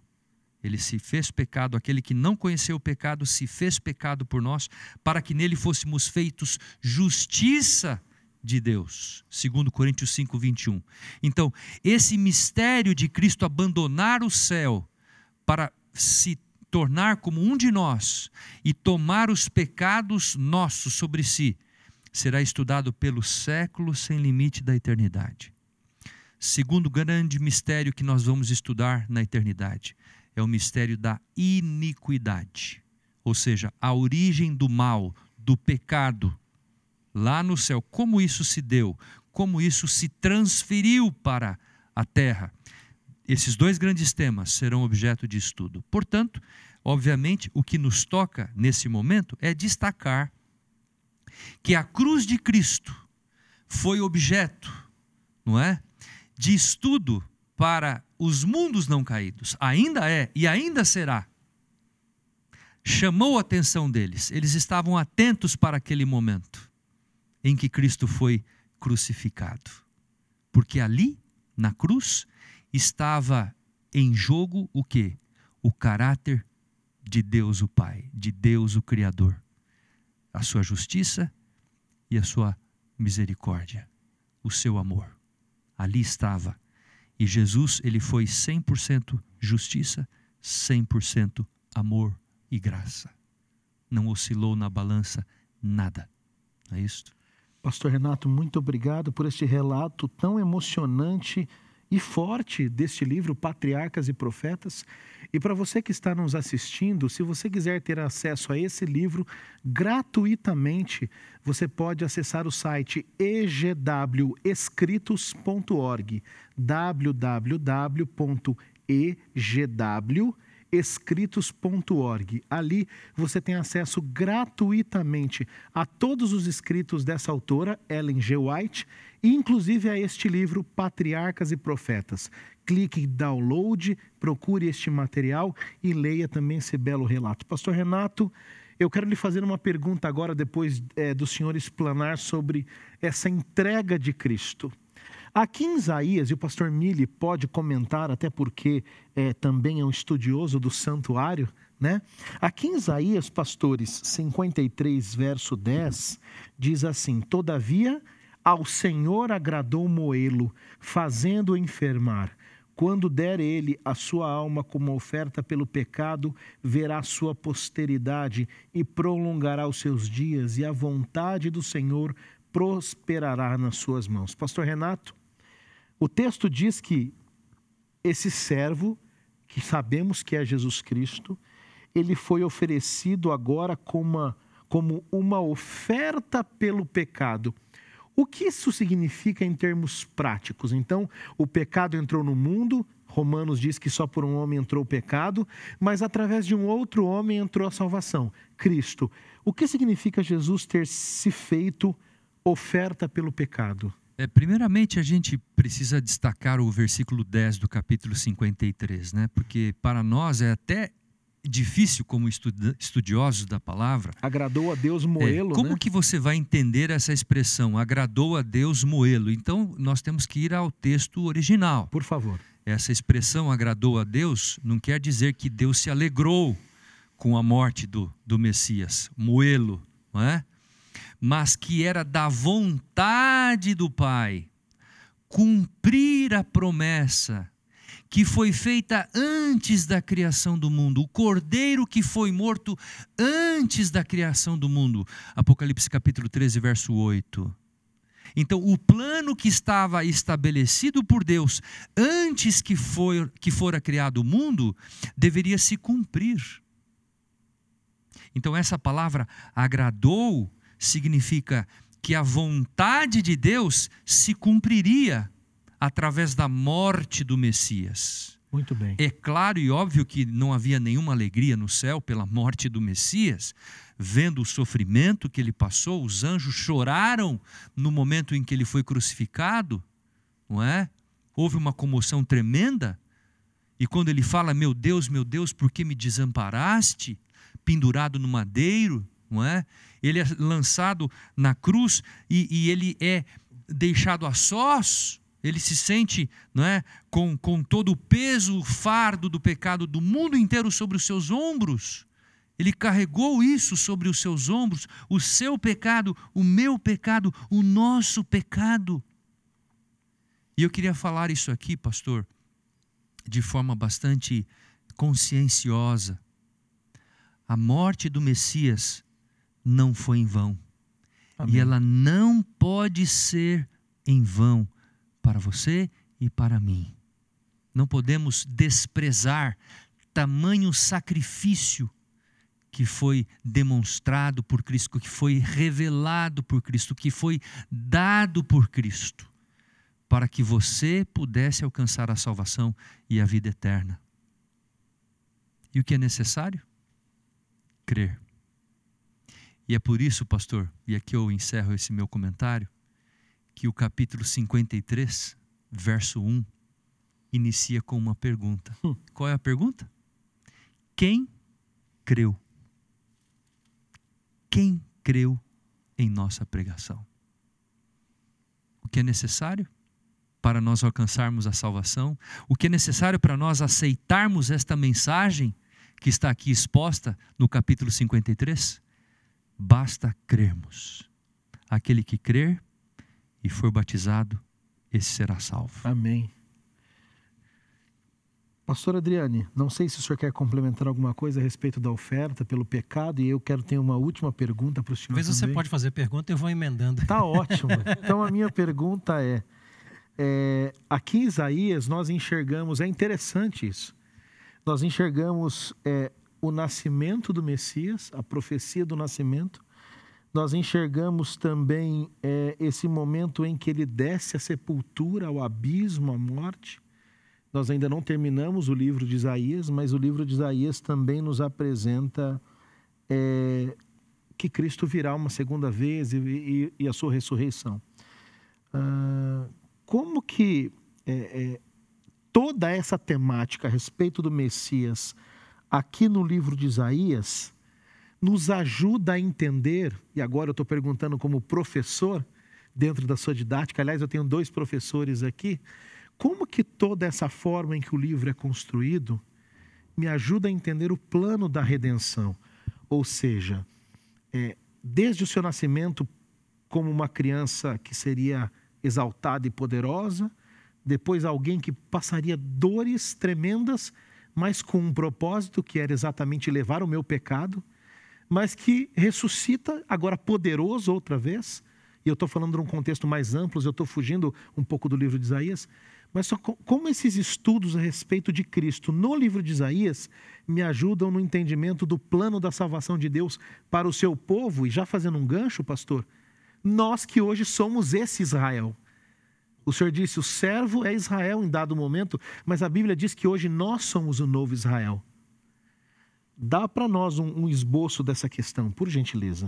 Ele se fez pecado, aquele que não conheceu o pecado se fez pecado por nós, para que nele fôssemos feitos justiça de Deus. 2 Coríntios 5, 21. Então, esse mistério de Cristo abandonar o céu para se tornar como um de nós e tomar os pecados nossos sobre si, será estudado pelo século sem limite da eternidade. Segundo grande mistério que nós vamos estudar na eternidade é o mistério da iniquidade, ou seja, a origem do mal, do pecado. Lá no céu, como isso se deu, como isso se transferiu para a terra. Esses dois grandes temas serão objeto de estudo. Portanto, obviamente, o que nos toca nesse momento é destacar que a cruz de Cristo foi objeto, não é, de estudo para os mundos não caídos. Ainda é e ainda será. Chamou a atenção deles. Eles estavam atentos para aquele momento em que Cristo foi crucificado. Porque ali, na cruz, estava em jogo o quê? O caráter de Deus o Pai, de Deus o Criador, a sua justiça e a sua misericórdia, o seu amor. Ali estava. E Jesus, ele foi 100% justiça, 100% amor e graça. Não oscilou na balança nada. Não é isso? Pastor Renato, muito obrigado por este relato tão emocionante e forte deste livro, Patriarcas e Profetas. E para você que está nos assistindo, se você quiser ter acesso a esse livro gratuitamente, você pode acessar o site egwescritos.org, www.egw escritos.org. Ali você tem acesso gratuitamente a todos os escritos dessa autora, Ellen G. White, inclusive a este livro Patriarcas e Profetas. Clique em download, procure este material e leia também esse belo relato. Pastor Renato, eu quero lhe fazer uma pergunta agora, depois é, do senhor explanar sobre essa entrega de Cristo. Aqui em Isaías, e o pastor Mille pode comentar, até porque é, também é um estudioso do santuário, né? Aqui em Isaías, pastores, 53, verso 10, diz assim: Todavia ao Senhor agradou Moelo, fazendo-o enfermar. Quando der ele a sua alma como oferta pelo pecado, verá sua posteridade e prolongará os seus dias, e a vontade do Senhor prosperará nas suas mãos. Pastor Renato, o texto diz que esse servo, que sabemos que é Jesus Cristo, ele foi oferecido agora como uma, como uma oferta pelo pecado. O que isso significa em termos práticos? Então, o pecado entrou no mundo, Romanos diz que só por um homem entrou o pecado, mas através de um outro homem entrou a salvação, Cristo. O que significa Jesus ter se feito oferta pelo pecado? É, primeiramente, a gente precisa destacar o versículo 10 do capítulo 53, né? porque para nós é até difícil como estudiosos da palavra. Agradou a Deus é, moê-lo. É, como né? que você vai entender essa expressão? Agradou a Deus moê-lo. Então nós temos que ir ao texto original. Por favor. Essa expressão agradou a Deus não quer dizer que Deus se alegrou com a morte do, do Messias, moê-lo, não é? Mas que era da vontade do Pai cumprir a promessa que foi feita antes da criação do mundo, o cordeiro que foi morto antes da criação do mundo. Apocalipse capítulo 13, verso 8. Então, o plano que estava estabelecido por Deus antes que, foi que fora criado o mundo deveria se cumprir. Então, essa palavra agradou significa que a vontade de Deus se cumpriria através da morte do Messias. Muito bem. É claro e óbvio que não havia nenhuma alegria no céu pela morte do Messias, vendo o sofrimento que ele passou, os anjos choraram no momento em que ele foi crucificado, não é? Houve uma comoção tremenda. E quando ele fala: "Meu Deus, meu Deus, por que me desamparaste?", pendurado no madeiro, não é? Ele é lançado na cruz e, e ele é deixado a sós ele se sente não é, com, com todo o peso, o fardo do pecado do mundo inteiro sobre os seus ombros. Ele carregou isso sobre os seus ombros, o seu pecado, o meu pecado, o nosso pecado. E eu queria falar isso aqui, pastor, de forma bastante conscienciosa. A morte do Messias não foi em vão. Amém. E ela não pode ser em vão para você e para mim. Não podemos desprezar tamanho sacrifício que foi demonstrado por Cristo, que foi revelado por Cristo, que foi dado por Cristo, para que você pudesse alcançar a salvação e a vida eterna. E o que é necessário? Crer. E é por isso, pastor, e aqui eu encerro esse meu comentário, que o capítulo 53, verso 1, inicia com uma pergunta. Hum. Qual é a pergunta? Quem creu? Quem creu em nossa pregação? O que é necessário para nós alcançarmos a salvação? O que é necessário para nós aceitarmos esta mensagem que está aqui exposta no capítulo 53? Basta crermos. Aquele que crer, e for batizado, esse será salvo. Amém. Pastor Adriane, não sei se o senhor quer complementar alguma coisa a respeito da oferta pelo pecado e eu quero ter uma última pergunta para o senhor. Talvez você pode fazer pergunta, eu vou emendando. Tá ótimo. Então a minha pergunta é, é, aqui em Isaías nós enxergamos, é interessante isso, nós enxergamos é, o nascimento do Messias, a profecia do nascimento, nós enxergamos também é, esse momento em que ele desce à sepultura, ao abismo, à morte. Nós ainda não terminamos o livro de Isaías, mas o livro de Isaías também nos apresenta é, que Cristo virá uma segunda vez e, e, e a sua ressurreição. Ah, como que é, é toda essa temática a respeito do Messias aqui no livro de Isaías nos ajuda a entender, e agora eu estou perguntando como professor, dentro da sua didática, aliás, eu tenho dois professores aqui, como que toda essa forma em que o livro é construído me ajuda a entender o plano da redenção? Ou seja, é, desde o seu nascimento como uma criança que seria exaltada e poderosa, depois alguém que passaria dores tremendas, mas com um propósito que era exatamente levar o meu pecado mas que ressuscita, agora poderoso outra vez. E eu estou falando de um contexto mais amplo, eu estou fugindo um pouco do livro de Isaías. Mas só como esses estudos a respeito de Cristo no livro de Isaías me ajudam no entendimento do plano da salvação de Deus para o seu povo, e já fazendo um gancho, pastor, nós que hoje somos esse Israel. O Senhor disse: o servo é Israel em dado momento, mas a Bíblia diz que hoje nós somos o novo Israel. Dá para nós um, um, esboço dessa questão, por gentileza.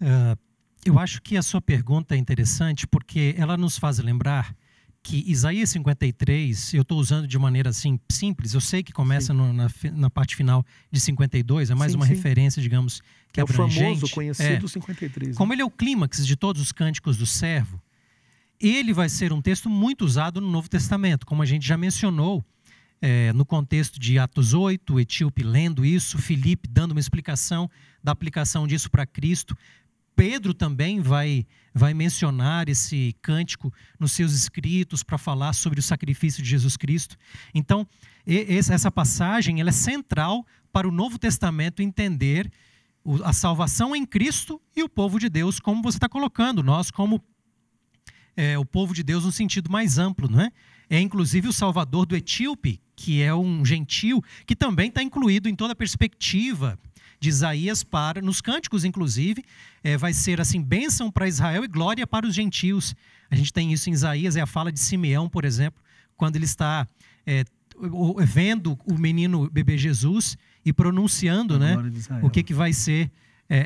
Uh, eu acho que a sua pergunta é interessante porque ela nos faz lembrar que Isaías 53, eu estou usando de maneira assim simples, eu sei que começa no, na, na, parte final de 52, é mais sim, uma sim. referência, digamos, que é abrangente. o famoso é. conhecido é. 53. Né? Como ele é o clímax de todos os cânticos do servo, ele vai ser um texto muito usado no Novo Testamento, como a gente já mencionou é, no contexto de Atos 8, o etíope lendo isso, Filipe dando uma explicação da aplicação disso para Cristo. Pedro também vai, vai mencionar esse cântico nos seus escritos para falar sobre o sacrifício de Jesus Cristo. Então, essa passagem ela é central para o Novo Testamento entender a salvação em Cristo e o povo de Deus, como você está colocando, nós como é, o povo de Deus no sentido mais amplo, não é? É inclusive o Salvador do etíope, que é um gentil que também está incluído em toda a perspectiva de Isaías para, nos cânticos inclusive, é, vai ser assim, bênção para Israel e glória para os gentios. A gente tem isso em Isaías, é a fala de Simeão, por exemplo, quando ele está é, vendo o menino bebê Jesus e pronunciando né, o que, que vai ser é, é,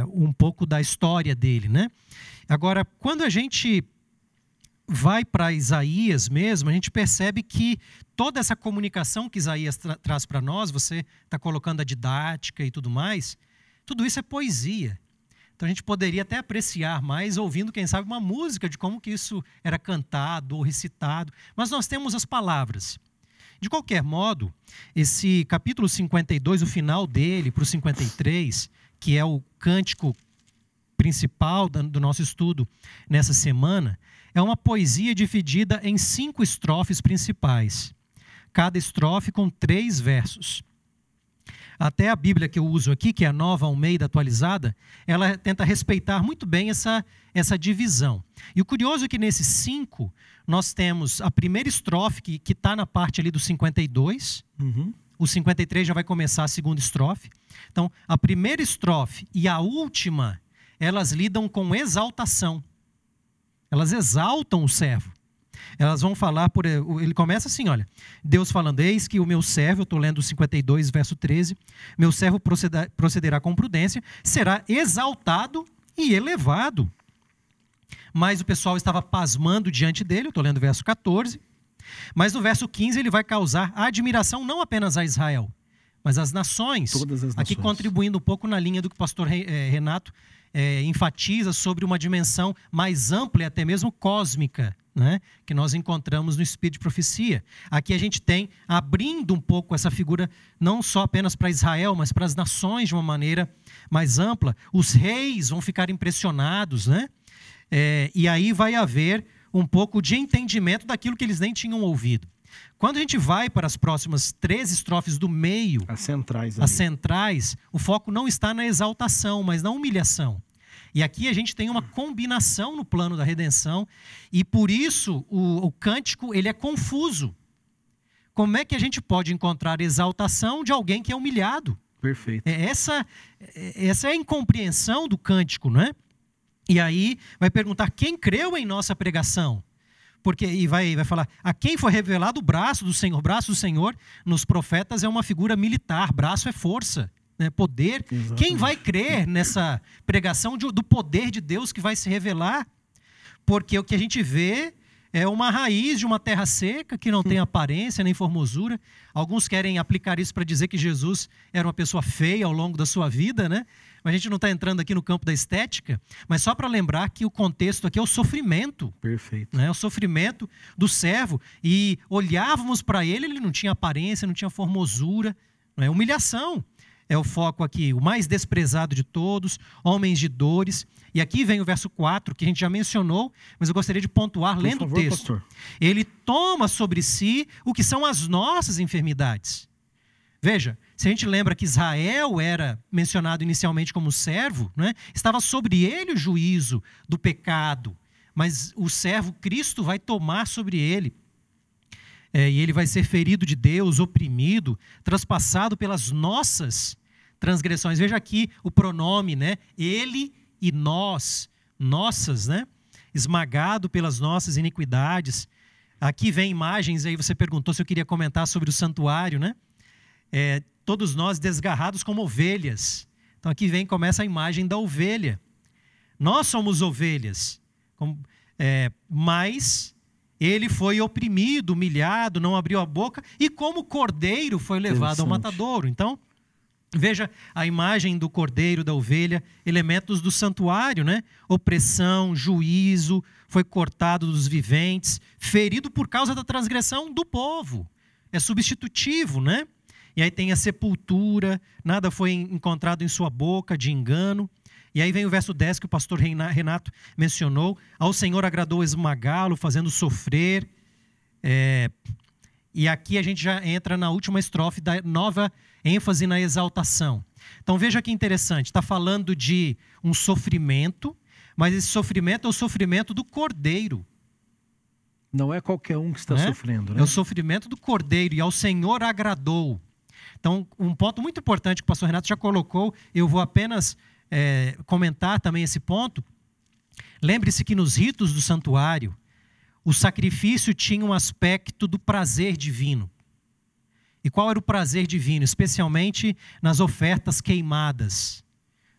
é, um pouco da história dele. Né? Agora, quando a gente vai para Isaías mesmo, a gente percebe que toda essa comunicação que Isaías tra traz para nós, você está colocando a didática e tudo mais, tudo isso é poesia. Então a gente poderia até apreciar mais ouvindo, quem sabe, uma música de como que isso era cantado ou recitado. Mas nós temos as palavras. De qualquer modo, esse capítulo 52, o final dele, para o 53, que é o cântico principal do nosso estudo nessa semana, é uma poesia dividida em cinco estrofes principais, cada estrofe com três versos. Até a Bíblia que eu uso aqui, que é a nova Almeida atualizada, ela tenta respeitar muito bem essa, essa divisão. E o curioso é que nesses cinco, nós temos a primeira estrofe, que está na parte ali do 52. Uhum. O 53 já vai começar a segunda estrofe. Então, a primeira estrofe e a última, elas lidam com exaltação. Elas exaltam o servo. Elas vão falar por eh, ele começa assim, olha. Deus falando: "Eis que o meu servo, eu estou lendo 52 verso 13, meu servo procederá, com prudência, será exaltado e elevado." Mas o pessoal estava pasmando diante dele, eu estou lendo o verso 14. Mas no verso 15 ele vai causar admiração não apenas a Israel, mas às nações. Todas as nações. Aqui contribuindo um pouco na linha do que o pastor eh, Renato é, enfatiza sobre uma dimensão mais ampla e até mesmo cósmica, né, que nós encontramos no Espírito de Profecia. Aqui a gente tem, abrindo um pouco essa figura, não só apenas para Israel, mas para as nações de uma maneira mais ampla. Os reis vão ficar impressionados, né? É, e aí vai haver um pouco de entendimento daquilo que eles nem tinham ouvido. Quando a gente vai para as próximas três estrofes do meio, as centrais, as centrais, o foco não está na exaltação, mas na humilhação. E aqui a gente tem uma combinação no plano da redenção, e por isso o, o cântico ele é confuso. Como é que a gente pode encontrar exaltação de alguém que é humilhado? Perfeito. É, essa, é, essa é a incompreensão do cântico, não é? E aí vai perguntar quem creu em nossa pregação? Porque e vai, vai falar, a quem foi revelado o braço do Senhor? O braço do Senhor nos profetas é uma figura militar, braço é força né, poder. Exatamente. Quem vai crer nessa pregação de, do poder de Deus que vai se revelar? Porque o que a gente vê é uma raiz de uma terra seca que não tem aparência nem formosura. Alguns querem aplicar isso para dizer que Jesus era uma pessoa feia ao longo da sua vida, né? Mas a gente não está entrando aqui no campo da estética, mas só para lembrar que o contexto aqui é o sofrimento. Perfeito. Né? O sofrimento do servo. E olhávamos para ele, ele não tinha aparência, não tinha formosura, né? humilhação é o foco aqui, o mais desprezado de todos, homens de dores. E aqui vem o verso 4, que a gente já mencionou, mas eu gostaria de pontuar Por lendo favor, o texto. Pastor. Ele toma sobre si o que são as nossas enfermidades. Veja, se a gente lembra que Israel era mencionado inicialmente como servo, né? estava sobre ele o juízo do pecado, mas o servo Cristo vai tomar sobre ele é, e ele vai ser ferido de Deus, oprimido, transpassado pelas nossas transgressões. Veja aqui o pronome, né? Ele e nós, nossas, né? Esmagado pelas nossas iniquidades. Aqui vem imagens, aí você perguntou se eu queria comentar sobre o santuário, né? É, todos nós desgarrados como ovelhas. Então aqui vem, começa a imagem da ovelha. Nós somos ovelhas, é, mas ele foi oprimido, humilhado, não abriu a boca e, como cordeiro, foi levado ao matadouro. Então, veja a imagem do cordeiro, da ovelha, elementos do santuário, né? Opressão, juízo, foi cortado dos viventes, ferido por causa da transgressão do povo. É substitutivo, né? E aí tem a sepultura, nada foi encontrado em sua boca de engano. E aí vem o verso 10 que o pastor Renato mencionou: Ao Senhor agradou esmagá-lo, fazendo sofrer. É... E aqui a gente já entra na última estrofe da nova ênfase na exaltação. Então veja que interessante: está falando de um sofrimento, mas esse sofrimento é o sofrimento do cordeiro. Não é qualquer um que está né? sofrendo, né? É o sofrimento do cordeiro, e ao Senhor agradou. Então, um ponto muito importante que o pastor Renato já colocou, eu vou apenas é, comentar também esse ponto, lembre-se que nos ritos do santuário, o sacrifício tinha um aspecto do prazer divino. E qual era o prazer divino? Especialmente nas ofertas queimadas,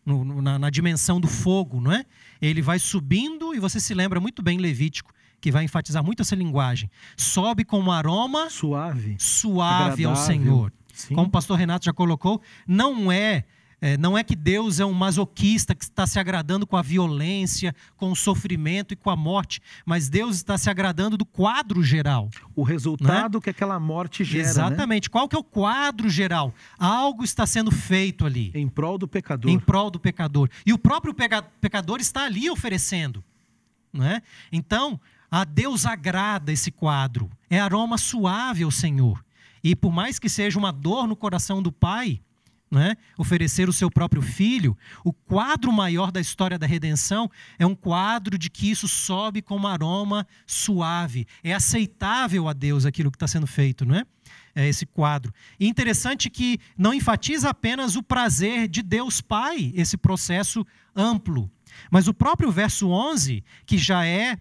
no, na, na, dimensão do fogo, não é? Ele vai subindo, e você se lembra muito bem Levítico, que vai enfatizar muito essa linguagem. Sobe com um aroma suave, suave ao Senhor. Sim. Como o pastor Renato já colocou, não é é, não é que Deus é um masoquista que está se agradando com a violência, com o sofrimento e com a morte, mas Deus está se agradando do quadro geral. O resultado né? que aquela morte gera. Né? Exatamente. Né? Qual que é o quadro geral? Algo está sendo feito ali. Em prol do pecador. Em prol do pecador. E o próprio pecador está ali oferecendo. Né? Então, a Deus agrada esse quadro. É aroma suave ao Senhor. E por mais que seja uma dor no coração do Pai, né? oferecer o seu próprio filho, o quadro maior da história da redenção é um quadro de que isso sobe como aroma suave. É aceitável a Deus aquilo que está sendo feito, não é? é esse quadro. E interessante que não enfatiza apenas o prazer de Deus Pai, esse processo amplo. Mas o próprio verso 11, que já é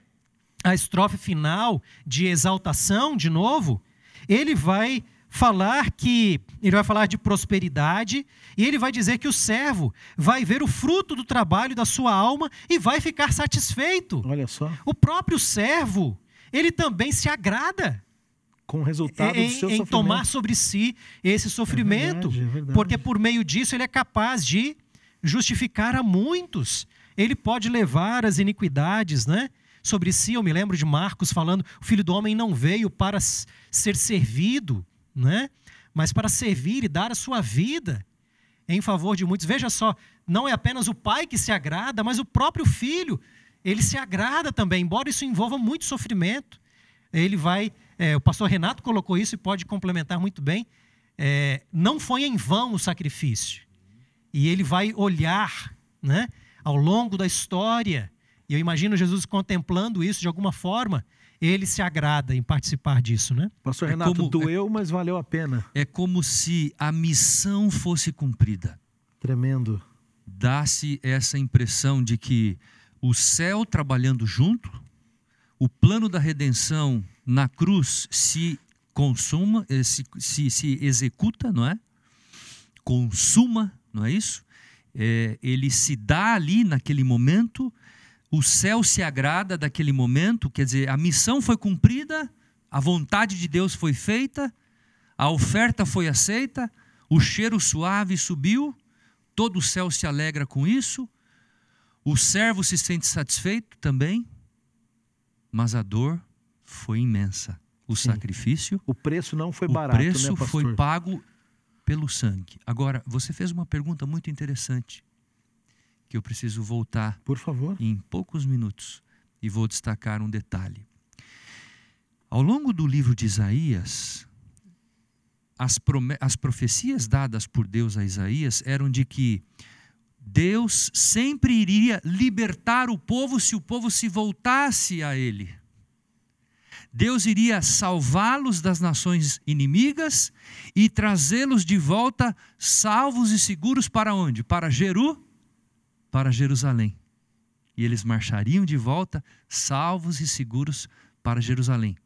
a estrofe final de exaltação, de novo, ele vai falar que ele vai falar de prosperidade e ele vai dizer que o servo vai ver o fruto do trabalho da sua alma e vai ficar satisfeito. Olha só. O próprio servo, ele também se agrada com o resultado em, do seu em tomar sobre si esse sofrimento, é verdade, é verdade. porque por meio disso ele é capaz de justificar a muitos. Ele pode levar as iniquidades, né? Sobre si, eu me lembro de Marcos falando: o filho do homem não veio para ser servido, né? mas para servir e dar a sua vida em favor de muitos. Veja só, não é apenas o pai que se agrada, mas o próprio filho, ele se agrada também, embora isso envolva muito sofrimento. Ele vai, é, o pastor Renato colocou isso e pode complementar muito bem. É, não foi em vão o sacrifício. E ele vai olhar né, ao longo da história, e eu imagino Jesus contemplando isso de alguma forma, ele se agrada em participar disso, né? Pastor é Renato, é como, doeu, é, mas valeu a pena. É como se a missão fosse cumprida. Tremendo. Dá-se essa impressão de que o céu trabalhando junto, o plano da redenção na cruz se consuma, eh, se, se, se executa, não é? Consuma, não é isso? É, ele se dá ali naquele momento o céu se agrada daquele momento, quer dizer, a missão foi cumprida, a vontade de Deus foi feita, a oferta foi aceita, o cheiro suave subiu, todo o céu se alegra com isso, o servo se sente satisfeito também, mas a dor foi imensa. O Sim. sacrifício. O preço não foi barato. O né, preço né, foi pago pelo sangue. Agora, você fez uma pergunta muito interessante eu preciso voltar. Por favor. Em poucos minutos. E vou destacar um detalhe. Ao longo do livro de Isaías, as, as profecias dadas por Deus a Isaías eram de que Deus sempre iria libertar o povo se o povo se voltasse a Ele. Deus iria salvá-los das nações inimigas e trazê-los de volta salvos e seguros para onde? Para Jerusalém para Jerusalém. E eles marchariam de volta, salvos e seguros, para Jerusalém.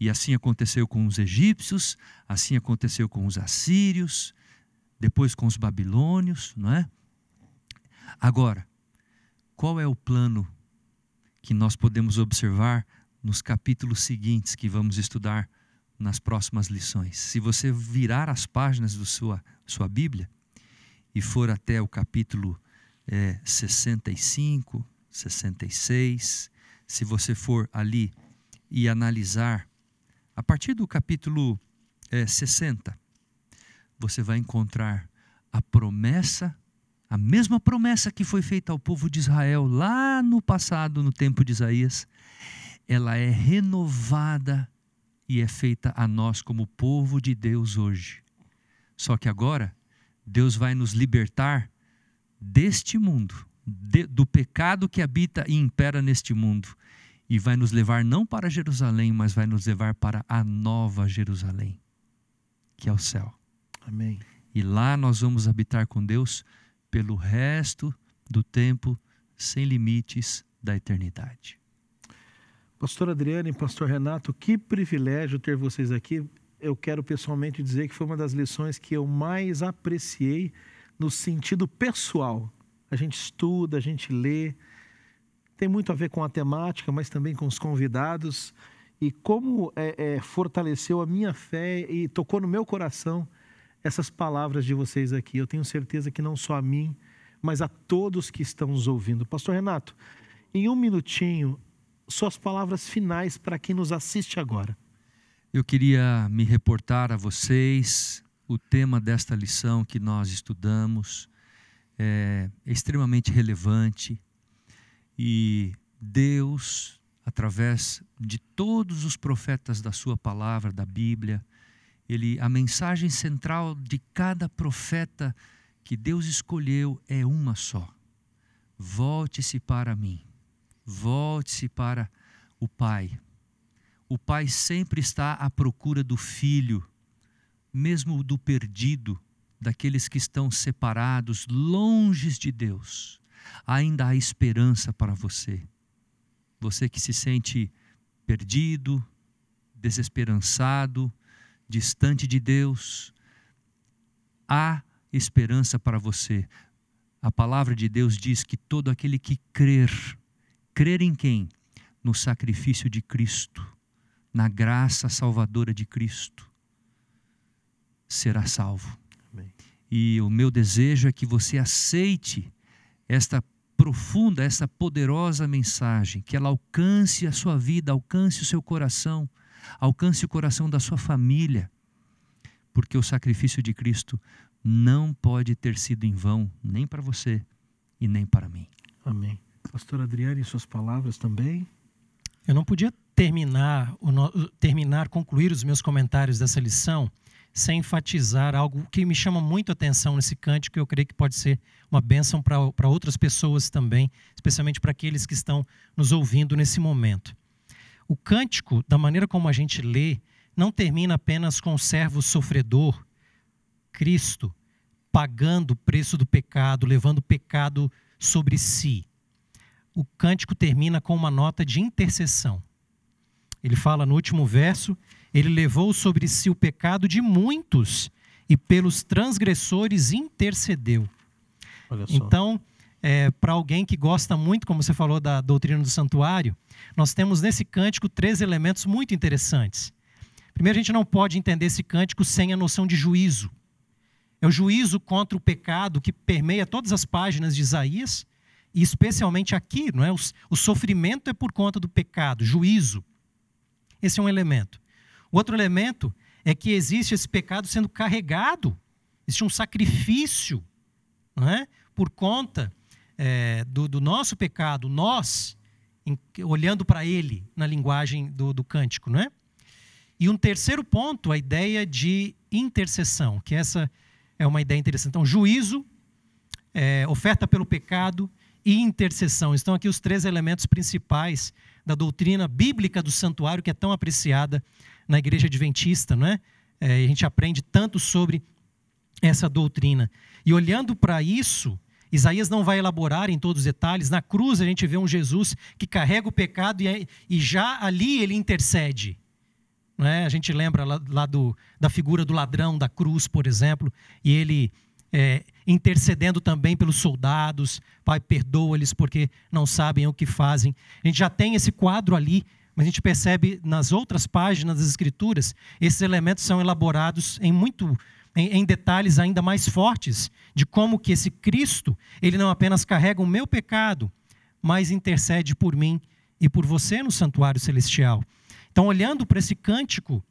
E assim aconteceu com os egípcios, assim aconteceu com os assírios, depois com os babilônios, não é? Agora, qual é o plano que nós podemos observar nos capítulos seguintes que vamos estudar nas próximas lições? Se você virar as páginas da sua, sua Bíblia e for até o capítulo é, 65, 66. Se você for ali e analisar, a partir do capítulo é, 60, você vai encontrar a promessa, a mesma promessa que foi feita ao povo de Israel lá no passado, no tempo de Isaías, ela é renovada e é feita a nós como povo de Deus hoje. Só que agora, Deus vai nos libertar deste mundo, de, do pecado que habita e impera neste mundo, e vai nos levar não para Jerusalém, mas vai nos levar para a nova Jerusalém, que é o céu. Amém. E lá nós vamos habitar com Deus pelo resto do tempo, sem limites da eternidade. Pastor Adriano e Pastor Renato, que privilégio ter vocês aqui. Eu quero pessoalmente dizer que foi uma das lições que eu mais apreciei no sentido pessoal. A gente estuda, a gente lê, tem muito a ver com a temática, mas também com os convidados. E como é, é, fortaleceu a minha fé e tocou no meu coração essas palavras de vocês aqui. Eu tenho certeza que não só a mim, mas a todos que estão nos ouvindo. Pastor Renato, em um minutinho, suas palavras finais para quem nos assiste agora. Eu queria me reportar a vocês o tema desta lição que nós estudamos é extremamente relevante e Deus, através de todos os profetas da sua palavra, da Bíblia, ele a mensagem central de cada profeta que Deus escolheu é uma só. Volte-se para mim. Volte-se para o Pai. O Pai sempre está à procura do filho mesmo do perdido, daqueles que estão separados, longes de Deus, ainda há esperança para você. Você que se sente perdido, desesperançado, distante de Deus, há esperança para você. A palavra de Deus diz que todo aquele que crer, crer em quem? No sacrifício de Cristo, na graça salvadora de Cristo, será salvo. Amém. E o meu desejo é que você aceite esta profunda, esta poderosa mensagem, que ela alcance a sua vida, alcance o seu coração, alcance o coração da sua família, porque o sacrifício de Cristo não pode ter sido em vão, nem para você e nem para mim. Amém. Pastor Adriane, suas palavras também? Eu não podia terminar, terminar, concluir os meus comentários dessa lição sem enfatizar algo que me chama muito a atenção nesse cântico, que eu creio que pode ser uma bênção para outras pessoas também, especialmente para aqueles que estão nos ouvindo nesse momento. O cântico, da maneira como a gente lê, não termina apenas com o servo sofredor, Cristo, pagando o preço do pecado, levando o pecado sobre si. O cântico termina com uma nota de intercessão. Ele fala no último verso ele levou sobre si o pecado de muitos e pelos transgressores intercedeu. Então, é, para alguém que gosta muito, como você falou, da doutrina do santuário, nós temos nesse cântico três elementos muito interessantes. Primeiro, a gente não pode entender esse cântico sem a noção de juízo. É o juízo contra o pecado que permeia todas as páginas de Isaías, e especialmente aqui, não é? o, o sofrimento é por conta do pecado, juízo. Esse é um elemento. O outro elemento é que existe esse pecado sendo carregado, existe um sacrifício é? por conta é, do, do, nosso pecado, nós, em, olhando para ele na linguagem do, do cântico. Não é? E um terceiro ponto, a ideia de intercessão, que essa é uma ideia interessante. Então, juízo, é, oferta pelo pecado e intercessão. Estão aqui os três elementos principais da doutrina bíblica do santuário que é tão apreciada na igreja adventista, não é? é a gente aprende tanto sobre essa doutrina. E olhando para isso, Isaías não vai elaborar em todos os detalhes. Na cruz a gente vê um Jesus que carrega o pecado e, é, e já ali ele intercede. Não é? A gente lembra lá, lá do, da figura do ladrão da cruz, por exemplo, e ele é, intercedendo também pelos soldados. Pai, perdoa-lhes porque não sabem o que fazem. A gente já tem esse quadro ali mas a gente percebe nas outras páginas das Escrituras, esses elementos são elaborados em muito em, em, detalhes ainda mais fortes de como que esse Cristo, ele não apenas carrega o meu pecado, mas intercede por mim e por você no santuário celestial. Então, olhando para esse cântico,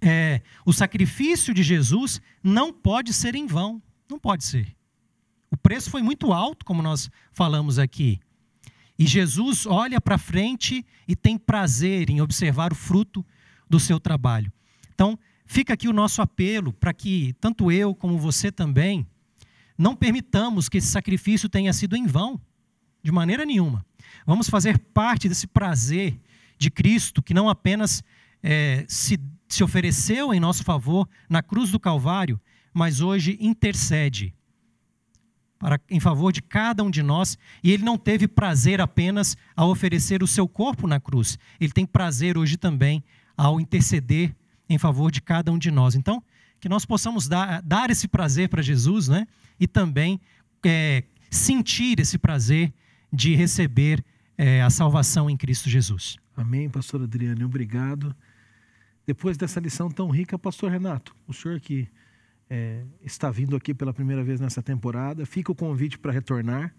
é, o sacrifício de Jesus não pode ser em vão, não pode ser. O preço foi muito alto, como nós falamos aqui. E Jesus olha para frente e tem prazer em observar o fruto do seu trabalho. Então, fica aqui o nosso apelo para que tanto eu como você também não permitamos que esse sacrifício tenha sido em vão, de maneira nenhuma. Vamos fazer parte desse prazer de Cristo que não apenas é, se, se ofereceu em nosso favor na cruz do Calvário, mas hoje intercede para, em favor de cada um de nós, e ele não teve prazer apenas ao oferecer o seu corpo na cruz, ele tem prazer hoje também ao interceder em favor de cada um de nós. Então, que nós possamos dar, dar esse prazer para Jesus, né? E também é, sentir esse prazer de receber é, a salvação em Cristo Jesus. Amém, pastor Adriano, obrigado. Depois dessa lição tão rica, pastor Renato, o senhor que. Aqui é, está vindo aqui pela primeira vez nessa temporada, fica o convite para retornar.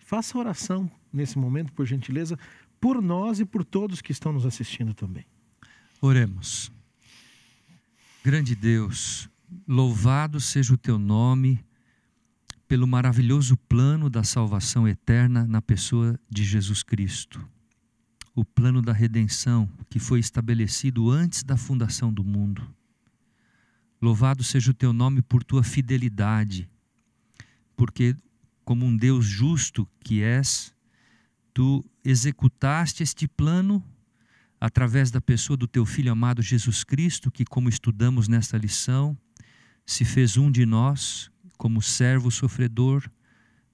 Faça oração nesse momento, por gentileza, por nós e por todos que estão nos assistindo também. Oremos. Grande Deus, louvado seja o teu nome pelo maravilhoso plano da salvação eterna na pessoa de Jesus Cristo. O plano da redenção que foi estabelecido antes da fundação do mundo Louvado seja o teu nome por tua fidelidade, porque, como um Deus justo que és, tu executaste este plano através da pessoa do teu filho amado Jesus Cristo, que, como estudamos nesta lição, se fez um de nós, como servo sofredor,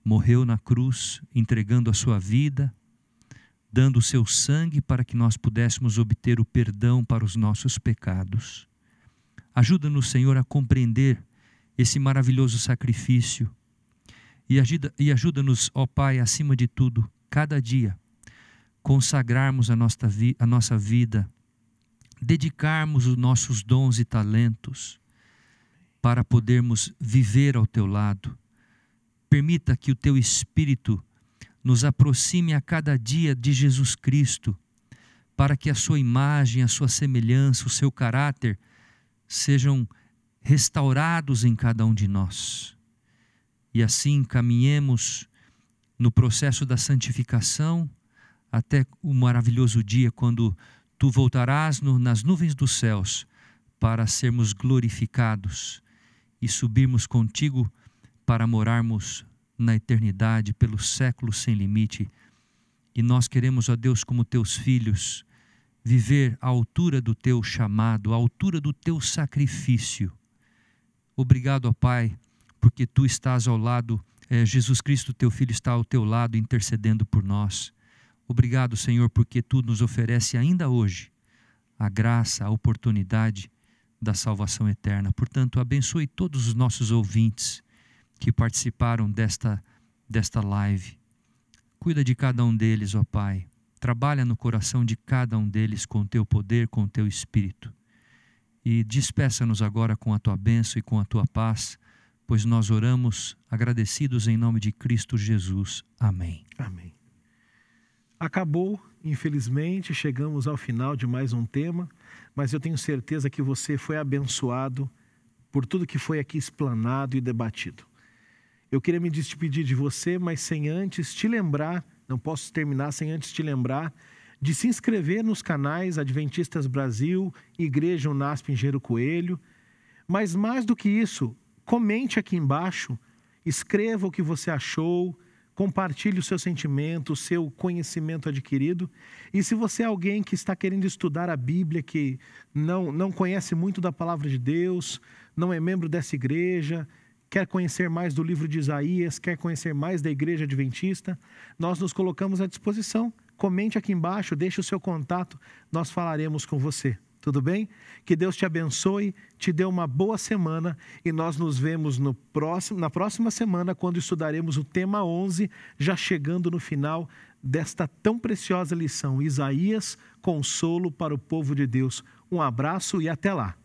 morreu na cruz, entregando a sua vida, dando o seu sangue para que nós pudéssemos obter o perdão para os nossos pecados. Ajuda-nos, Senhor, a compreender esse maravilhoso sacrifício. E ajuda-nos, ajuda ó Pai, acima de tudo, cada dia, consagrarmos a nossa, vi, a nossa vida, dedicarmos os nossos dons e talentos para podermos viver ao teu lado. Permita que o teu Espírito nos aproxime a cada dia de Jesus Cristo, para que a sua imagem, a sua semelhança, o seu caráter sejam restaurados em cada um de nós. E assim caminhemos no processo da santificação até o maravilhoso dia quando tu voltarás no, nas nuvens dos céus para sermos glorificados e subirmos contigo para morarmos na eternidade, pelo século sem limite. E nós queremos, a Deus, como teus filhos, viver à altura do teu chamado, à altura do teu sacrifício. Obrigado, ó Pai, porque tu estás ao lado, é, Jesus Cristo, teu Filho, está ao teu lado intercedendo por nós. Obrigado, Senhor, porque tu nos oferece ainda hoje a graça, a oportunidade da salvação eterna. Portanto, abençoe todos os nossos ouvintes que participaram desta, desta live. Cuida de cada um deles, ó Pai Trabalha no coração de cada um deles com teu poder, com teu espírito. E despeça-nos agora com a tua bênção e com a tua paz, pois nós oramos agradecidos em nome de Cristo Jesus. Amém. Amém. Acabou, infelizmente, chegamos ao final de mais um tema, mas eu tenho certeza que você foi abençoado por tudo que foi aqui explanado e debatido. Eu queria me despedir de você, mas sem antes te lembrar não posso terminar sem antes te lembrar de se inscrever nos canais Adventistas Brasil, Igreja Unasp Engenheiro Coelho. Mas mais do que isso, comente aqui embaixo, escreva o que você achou, compartilhe o seu sentimento, o seu conhecimento adquirido. E se você é alguém que está querendo estudar a Bíblia, que não, não conhece muito da palavra de Deus, não é membro dessa igreja, quer conhecer mais do livro de Isaías, quer conhecer mais da Igreja Adventista, nós nos colocamos à disposição. Comente aqui embaixo, deixe o seu contato, nós falaremos com você. Tudo bem? Que Deus te abençoe, te dê uma boa semana e nós nos vemos no próximo, na próxima semana, quando estudaremos o tema 11, já chegando no final desta tão preciosa lição. Isaías, consolo para o povo de Deus. Um abraço e até lá.